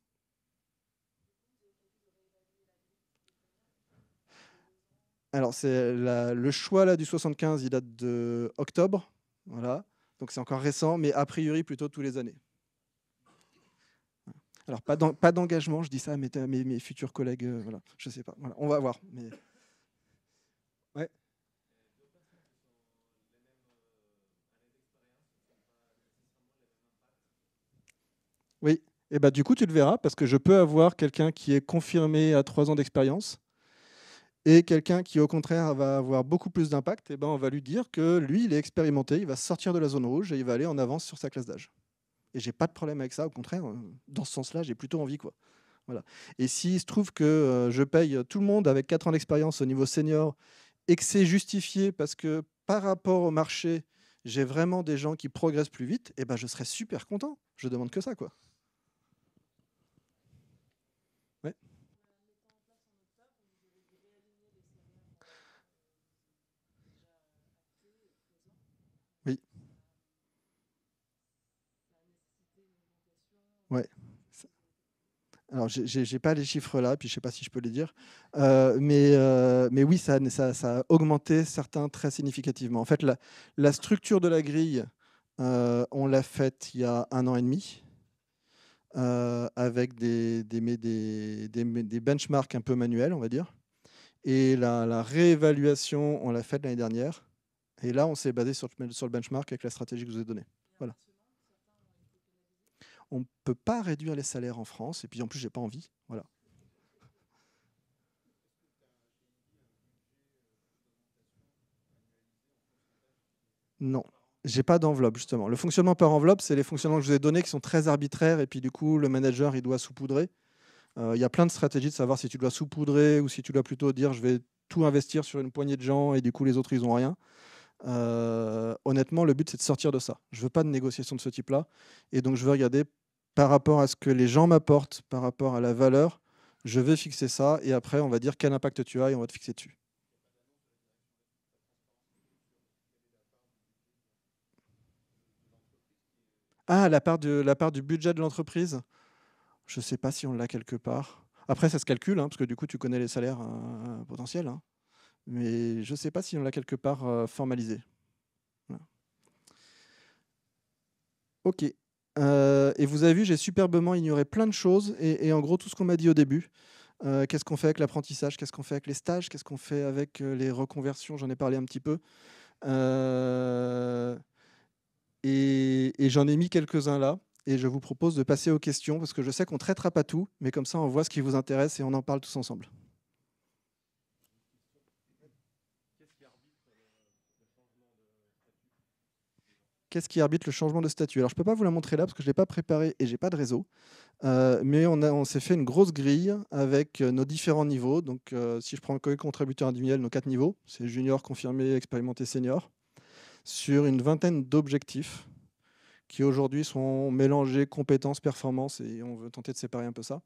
Alors c'est le choix là du 75, il date de octobre, voilà, donc c'est encore récent, mais a priori plutôt tous les années. Alors, pas d'engagement, je dis ça à mes, futurs collègues. Euh, voilà, je sais pas. on va voir. Oui. Et bah, du coup, tu le verras parce que je peux avoir quelqu'un qui est confirmé à trois ans d'expérience et quelqu'un qui, au contraire, va avoir beaucoup plus d'impact. Et ben, on va lui dire que lui, il est expérimenté, il va sortir de la zone rouge et il va aller en avance sur sa classe d'âge. Et j'ai pas de problème avec ça. Au contraire, euh, dans ce sens-là, j'ai plutôt envie, quoi. Voilà. Et s'il se trouve que euh, je paye tout le monde avec 4 ans d'expérience au niveau senior et que c'est justifié parce que par rapport au marché, j'ai vraiment des gens qui progressent plus vite, eh ben, je serais super content. Je demande que ça, quoi. Ouais. Alors, je n'ai pas les chiffres là, puis je ne sais pas si je peux les dire. Euh, mais, euh, mais oui, ça, ça, a augmenté certains très significativement. En fait, la, structure de la grille, euh, on l'a faite il y a un an et demi, avec des des, benchmarks un peu manuels, on va dire. Et la, réévaluation, on l'a faite l'année dernière. Et là, on s'est basé sur, sur le benchmark avec la stratégie que je vous ai donnée. Voilà on ne peut pas réduire les salaires en France, et puis en plus, je n'ai pas envie. Voilà. Non, j'ai pas d'enveloppe justement. Le fonctionnement par enveloppe, c'est les fonctionnements que je vous ai donnés qui sont très arbitraires et puis du coup le manager il doit saupoudrer. Euh, il y a plein de stratégies de savoir si tu dois saupoudrer ou si tu dois plutôt dire je vais tout investir sur une poignée de gens et du coup les autres ils ont rien. Euh, honnêtement, le but c'est de sortir de ça. Je ne veux pas de négociation de ce type-là et donc je veux regarder par rapport à ce que les gens m'apportent, par rapport à la valeur, je vais fixer ça et après on va dire quel impact tu as et on va te fixer dessus. Ah, la part, de, la part du budget de l'entreprise Je ne sais pas si on l'a quelque part. Après, ça se calcule, hein, parce que du coup, tu connais les salaires euh, potentiels. Hein. Mais je ne sais pas si on l'a quelque part euh, formalisé. OK. Euh, et vous avez vu, j'ai superbement ignoré plein de choses et, en gros tout ce qu'on m'a dit au début. Euh, qu'est-ce qu'on fait avec l'apprentissage Qu'est-ce qu'on fait avec les stages Qu'est-ce qu'on fait avec euh, les reconversions J'en ai parlé un petit peu. et, et j'en ai mis quelques-uns là. Et je vous propose de passer aux questions parce que je sais qu'on ne traitera pas tout, mais comme ça on voit ce qui vous intéresse et on en parle tous ensemble. Qu'est-ce qui arbitre le changement de statut Alors, je ne peux pas vous la montrer là parce que je ne l'ai pas préparé et je n'ai pas de réseau. Euh, mais on, on s'est fait une grosse grille avec euh, nos différents niveaux. Donc, euh, si je prends le contributeur individuel, nos quatre niveaux, c'est junior, confirmé, expérimenté, senior, sur une vingtaine d'objectifs qui aujourd'hui sont mélangés compétences, performances, et on veut tenter de séparer un peu ça.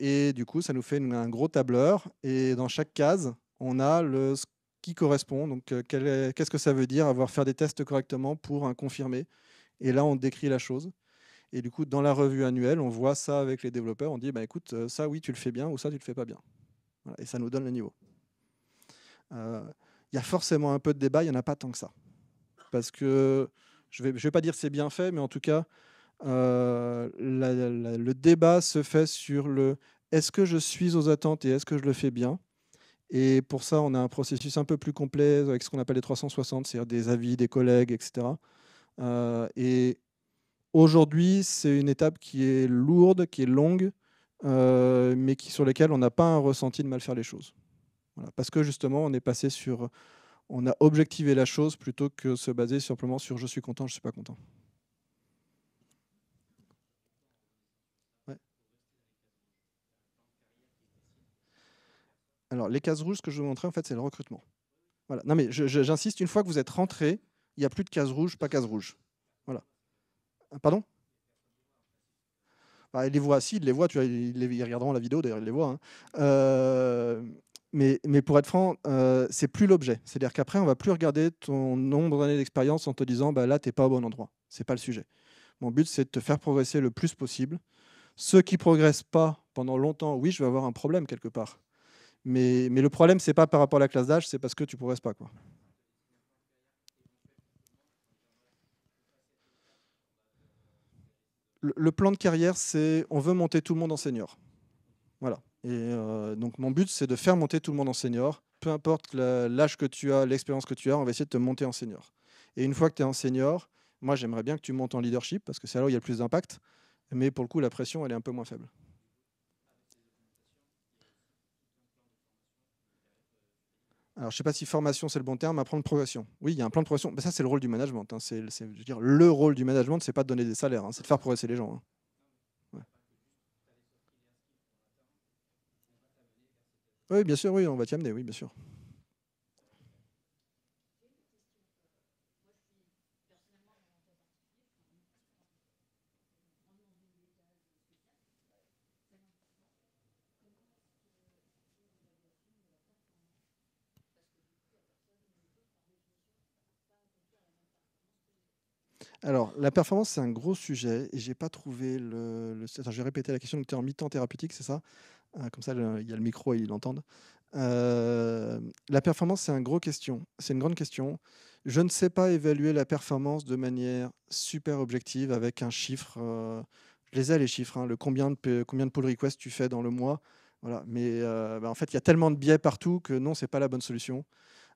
et du coup, ça nous fait un gros tableur. Et dans chaque case, on a le score, qui correspond. Donc, euh, qu'est-ce que ça veut dire avoir faire des tests correctement pour un confirmé Et là, on décrit la chose. Et du coup, dans la revue annuelle, on voit ça avec les développeurs. On dit, bah, écoute, euh, ça, oui, tu le fais bien ou ça, tu le fais pas bien. et ça nous donne le niveau. Euh, il y a forcément un peu de débat, il n'y en a pas tant que ça. Parce que, je ne vais, je vais pas dire c'est bien fait, mais en tout cas, le débat se fait sur le est-ce que je suis aux attentes et est-ce que je le fais bien et pour ça, on a un processus un peu plus complet avec ce qu'on appelle les 360, c'est-à-dire des avis des collègues, etc. Euh, et aujourd'hui, c'est une étape qui est lourde, qui est longue, euh, mais qui, sur laquelle on n'a pas un ressenti de mal faire les choses. Voilà. Parce que justement, on est passé sur. On a objectivé la chose plutôt que se baser simplement sur je suis content, je ne suis pas content. Alors, les cases rouges, ce que je vais vous montrer, en fait, c'est le recrutement. Voilà. Non, mais j'insiste, une fois que vous êtes rentré, il n'y a plus de cases rouges, pas cases rouges. Voilà. Euh, pardon bah, les voient, si, ils les voit. tu ils, les, regarderont la vidéo, d'ailleurs, ils les voient. Hein. Euh, mais, mais, pour être franc, euh, c'est plus l'objet. C'est-à-dire qu'après, on va plus regarder ton nombre d'années d'expérience en te disant, bah, là, tu n'es pas au bon endroit. Ce n'est pas le sujet. Mon but, c'est de te faire progresser le plus possible. Ceux qui ne progressent pas pendant longtemps, oui, je vais avoir un problème quelque part. Mais, le problème, c'est pas par rapport à la classe d'âge, c'est parce que tu ne progresses pas. Quoi. Le, plan de carrière, c'est on veut monter tout le monde en senior. Voilà. Et euh, donc mon but, c'est de faire monter tout le monde en senior. Peu importe l'âge que tu as, l'expérience que tu as, on va essayer de te monter en senior. Et une fois que tu es en senior, moi j'aimerais bien que tu montes en leadership, parce que c'est là où il y a le plus d'impact. Mais pour le coup, la pression, elle est un peu moins faible. alors je ne sais pas si formation c'est le bon terme, apprendre progression. Oui, il y a un plan de progression. Mais ben, ça, c'est le rôle du management. Hein. C'est, dire, le rôle du management, c'est pas de donner des salaires, hein. c'est de faire progresser les gens. Hein. Oui, bien sûr, oui, on va t'y amener, oui, bien sûr. Alors, la performance, c'est un gros sujet. Et j'ai pas trouvé le. le... je vais répéter la question. Donc, tu es en mi-temps thérapeutique, c'est ça hein, Comme ça, il y a le micro et ils l'entendent. Euh, la performance, c'est un gros question. C'est une grande question. Je ne sais pas évaluer la performance de manière super objective avec un chiffre. Euh, je les ai les chiffres. Hein, le combien de combien de pull requests tu fais dans le mois. Voilà. Mais euh, bah, en fait, il y a tellement de biais partout que non, c'est pas la bonne solution.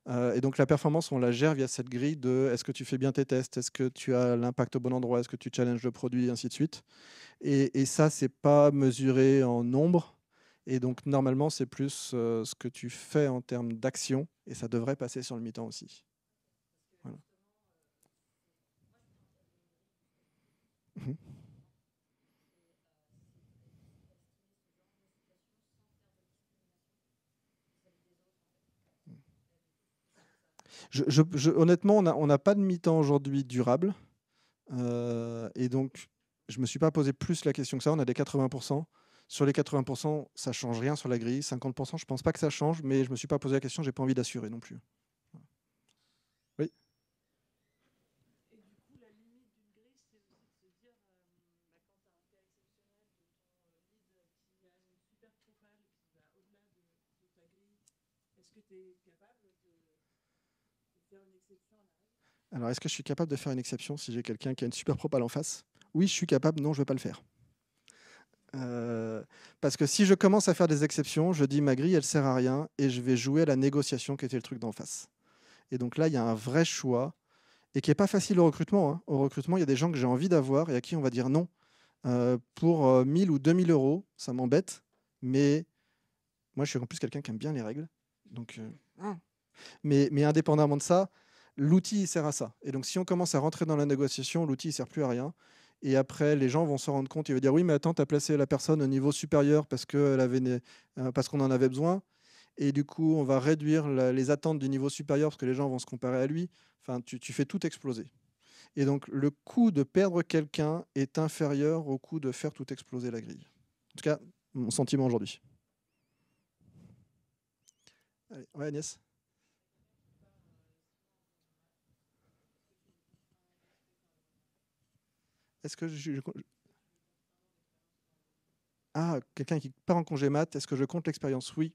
Euh, et donc la performance, on la gère via cette grille de est-ce que tu fais bien tes tests, est-ce que tu as l'impact au bon endroit, est-ce que tu challenges le produit, et ainsi de suite. Et, et ça, c'est pas mesuré en nombre. Et donc normalement, c'est plus euh, ce que tu fais en termes d'action, et ça devrait passer sur le mi-temps aussi. Voilà. honnêtement, on n'a pas de mi-temps aujourd'hui durable. Euh, et donc, je ne me suis pas posé plus la question que ça. On a des 80%. Sur les 80%, ça ne change rien sur la grille. 50%, je ne pense pas que ça change, mais je ne me suis pas posé la question. Je n'ai pas envie d'assurer non plus. Oui Est-ce que tu es alors, est-ce que je suis capable de faire une exception si j'ai quelqu'un qui a une super propale en face Oui, je suis capable, non, je ne vais pas le faire. Euh, parce que si je commence à faire des exceptions, je dis ma grille, elle sert à rien et je vais jouer à la négociation qui était le truc d'en face. Et donc là, il y a un vrai choix et qui n'est pas facile au recrutement. Hein. Au recrutement, il y a des gens que j'ai envie d'avoir et à qui on va dire non. Euh, pour 1000 euh, ou 2000 euros, ça m'embête, mais moi, je suis en plus quelqu'un qui aime bien les règles. Donc, ah. mais indépendamment de ça, l'outil sert à ça. Et donc si on commence à rentrer dans la négociation, l'outil ne sert plus à rien. Et après, les gens vont se rendre compte, ils vont dire oui, mais attends, tu as placé la personne au niveau supérieur euh, parce qu'on en avait besoin. Et du coup, on va réduire les attentes du niveau supérieur parce que les gens vont se comparer à lui. Enfin, tu, fais tout exploser. Et donc, le coût de perdre quelqu'un est inférieur au coût de faire tout exploser la grille. En tout cas, mon sentiment aujourd'hui. Agnès Est-ce que je, Ah, quelqu'un qui part en congé mat, est-ce que je compte l'expérience Oui.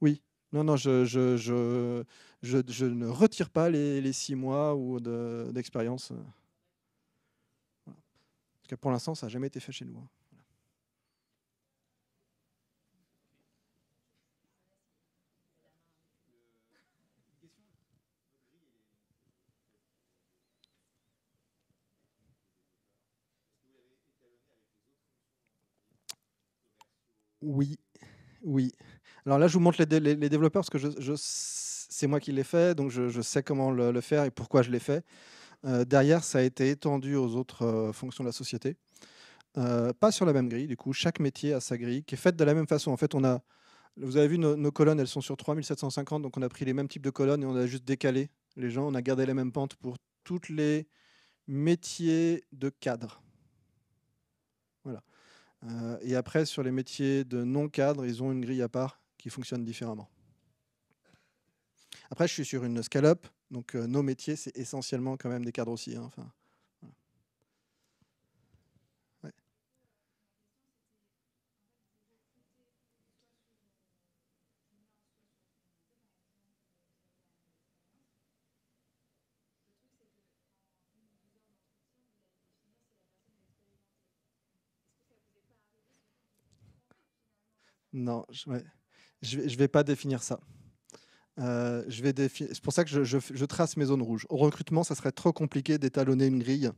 Oui. Non, non, je, je, je, ne retire pas les, six mois ou d'expérience. Parce que pour l'instant, ça n'a jamais été fait chez nous. Hein. Oui, oui. Alors là, je vous montre les, développeurs parce que c'est moi qui l'ai fait, donc je, sais comment le, faire et pourquoi je l'ai fait. Euh, derrière, ça a été étendu aux autres euh, fonctions de la société. Euh, pas sur la même grille, du coup, chaque métier a sa grille qui est faite de la même façon. En fait, on a, vous avez vu, nos, colonnes, elles sont sur 3750, donc on a pris les mêmes types de colonnes et on a juste décalé les gens, on a gardé les mêmes pentes pour tous les métiers de cadre. Voilà. Euh, et après, sur les métiers de non-cadre, ils ont une grille à part qui fonctionne différemment. Après, je suis sur une scalope, donc euh, nos métiers, c'est essentiellement quand même des cadres aussi. Hein, Non, je, ne vais, pas définir ça. Euh, je vais C'est pour ça que je, trace mes zones rouges. Au recrutement, ça serait trop compliqué d'étalonner une grille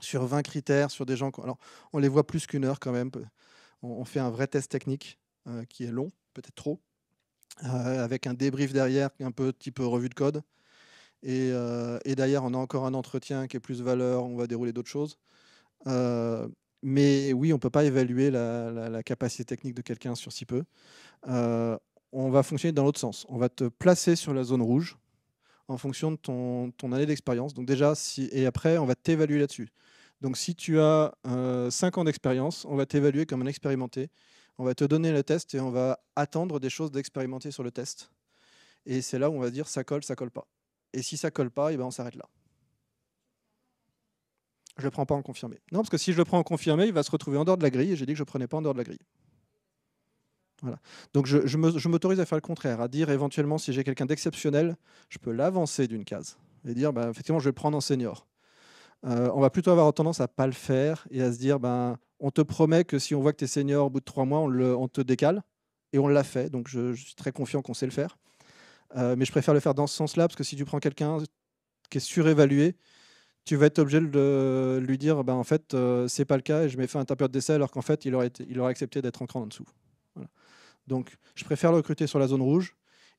sur 20 critères, sur des gens. Alors, on les voit plus qu'une heure quand même. On, fait un vrai test technique euh, qui est long, peut-être trop, euh, avec un débrief derrière, un peu type revue de code. Et, d'ailleurs, on a encore un entretien qui est plus valeur, on va dérouler d'autres choses. Mais oui, on ne peut pas évaluer la, capacité technique de quelqu'un sur si peu. Euh, on va fonctionner dans l'autre sens. On va te placer sur la zone rouge en fonction de ton, année d'expérience. Donc déjà, si, et après, on va t'évaluer là-dessus. Donc si tu as euh, cinq ans d'expérience, on va t'évaluer comme un expérimenté. On va te donner le test et on va attendre des choses d'expérimenté sur le test. Et c'est là où on va dire ça colle, ça colle pas. Et si ça colle pas, et eh ben on s'arrête là je ne le prends pas en confirmé. Non, parce que si je le prends en confirmé, il va se retrouver en dehors de la grille, et j'ai dit que je ne prenais pas en dehors de la grille. Voilà. Donc je, je m'autorise à faire le contraire, à dire éventuellement si j'ai quelqu'un d'exceptionnel, je peux l'avancer d'une case et dire ben, effectivement je vais le prendre en senior. Euh, on va plutôt avoir tendance à ne pas le faire et à se dire ben, on te promet que si on voit que tu es senior au bout de trois mois, on, te décale et on l'a fait. Donc je, suis très confiant qu'on sait le faire. Euh, mais je préfère le faire dans ce sens-là parce que si tu prends quelqu'un qui est surévalué, tu vas être obligé de lui dire ben, en fait, euh, c'est pas le cas et je mets fait un ta de alors qu'en fait, il aurait, il aurait accepté d'être en en dessous. Donc, je préfère le recruter sur la zone rouge.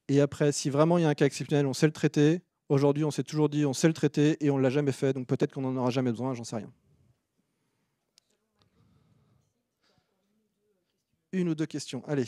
Et après, si vraiment il y a un cas exceptionnel, on sait le traiter. Aujourd'hui, on s'est toujours dit on sait le traiter et on ne l'a jamais fait. Donc, peut-être qu'on n'en aura jamais besoin, j'en sais rien. Une ou deux questions. Allez.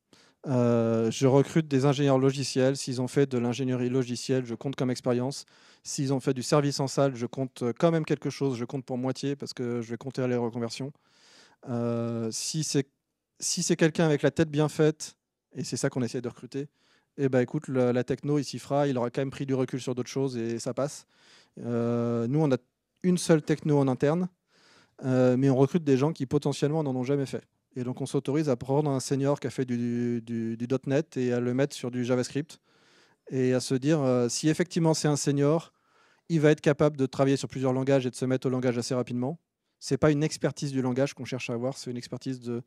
Euh, je recrute des ingénieurs logiciels. S'ils ont fait de l'ingénierie logicielle, je compte comme expérience. S'ils ont fait du service en salle, je compte euh, quand même quelque chose. Je compte pour moitié parce que je vais compter les reconversions. Euh, si c'est si quelqu'un avec la tête bien faite, et c'est ça qu'on essaie de recruter, eh ben écoute, la, techno, il s'y fera, il aura quand même pris du recul sur d'autres choses et ça passe. nous, on a une seule techno en interne, mais on recrute des gens qui potentiellement n'en ont jamais fait. Et donc, on s'autorise à prendre un senior qui a fait du, .NET et à le mettre sur du JavaScript et à se dire euh, si effectivement c'est un senior, il va être capable de travailler sur plusieurs langages et de se mettre au langage assez rapidement. Ce n'est pas une expertise du langage qu'on cherche à avoir, c'est une expertise de,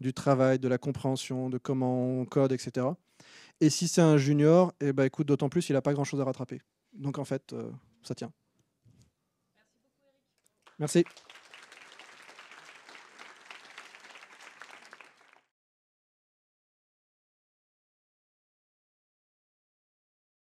du travail, de la compréhension, de comment on code, etc. Et si c'est un junior, et eh ben écoute, d'autant plus, il n'a pas grand-chose à rattraper. Donc en fait, euh, ça tient. Merci.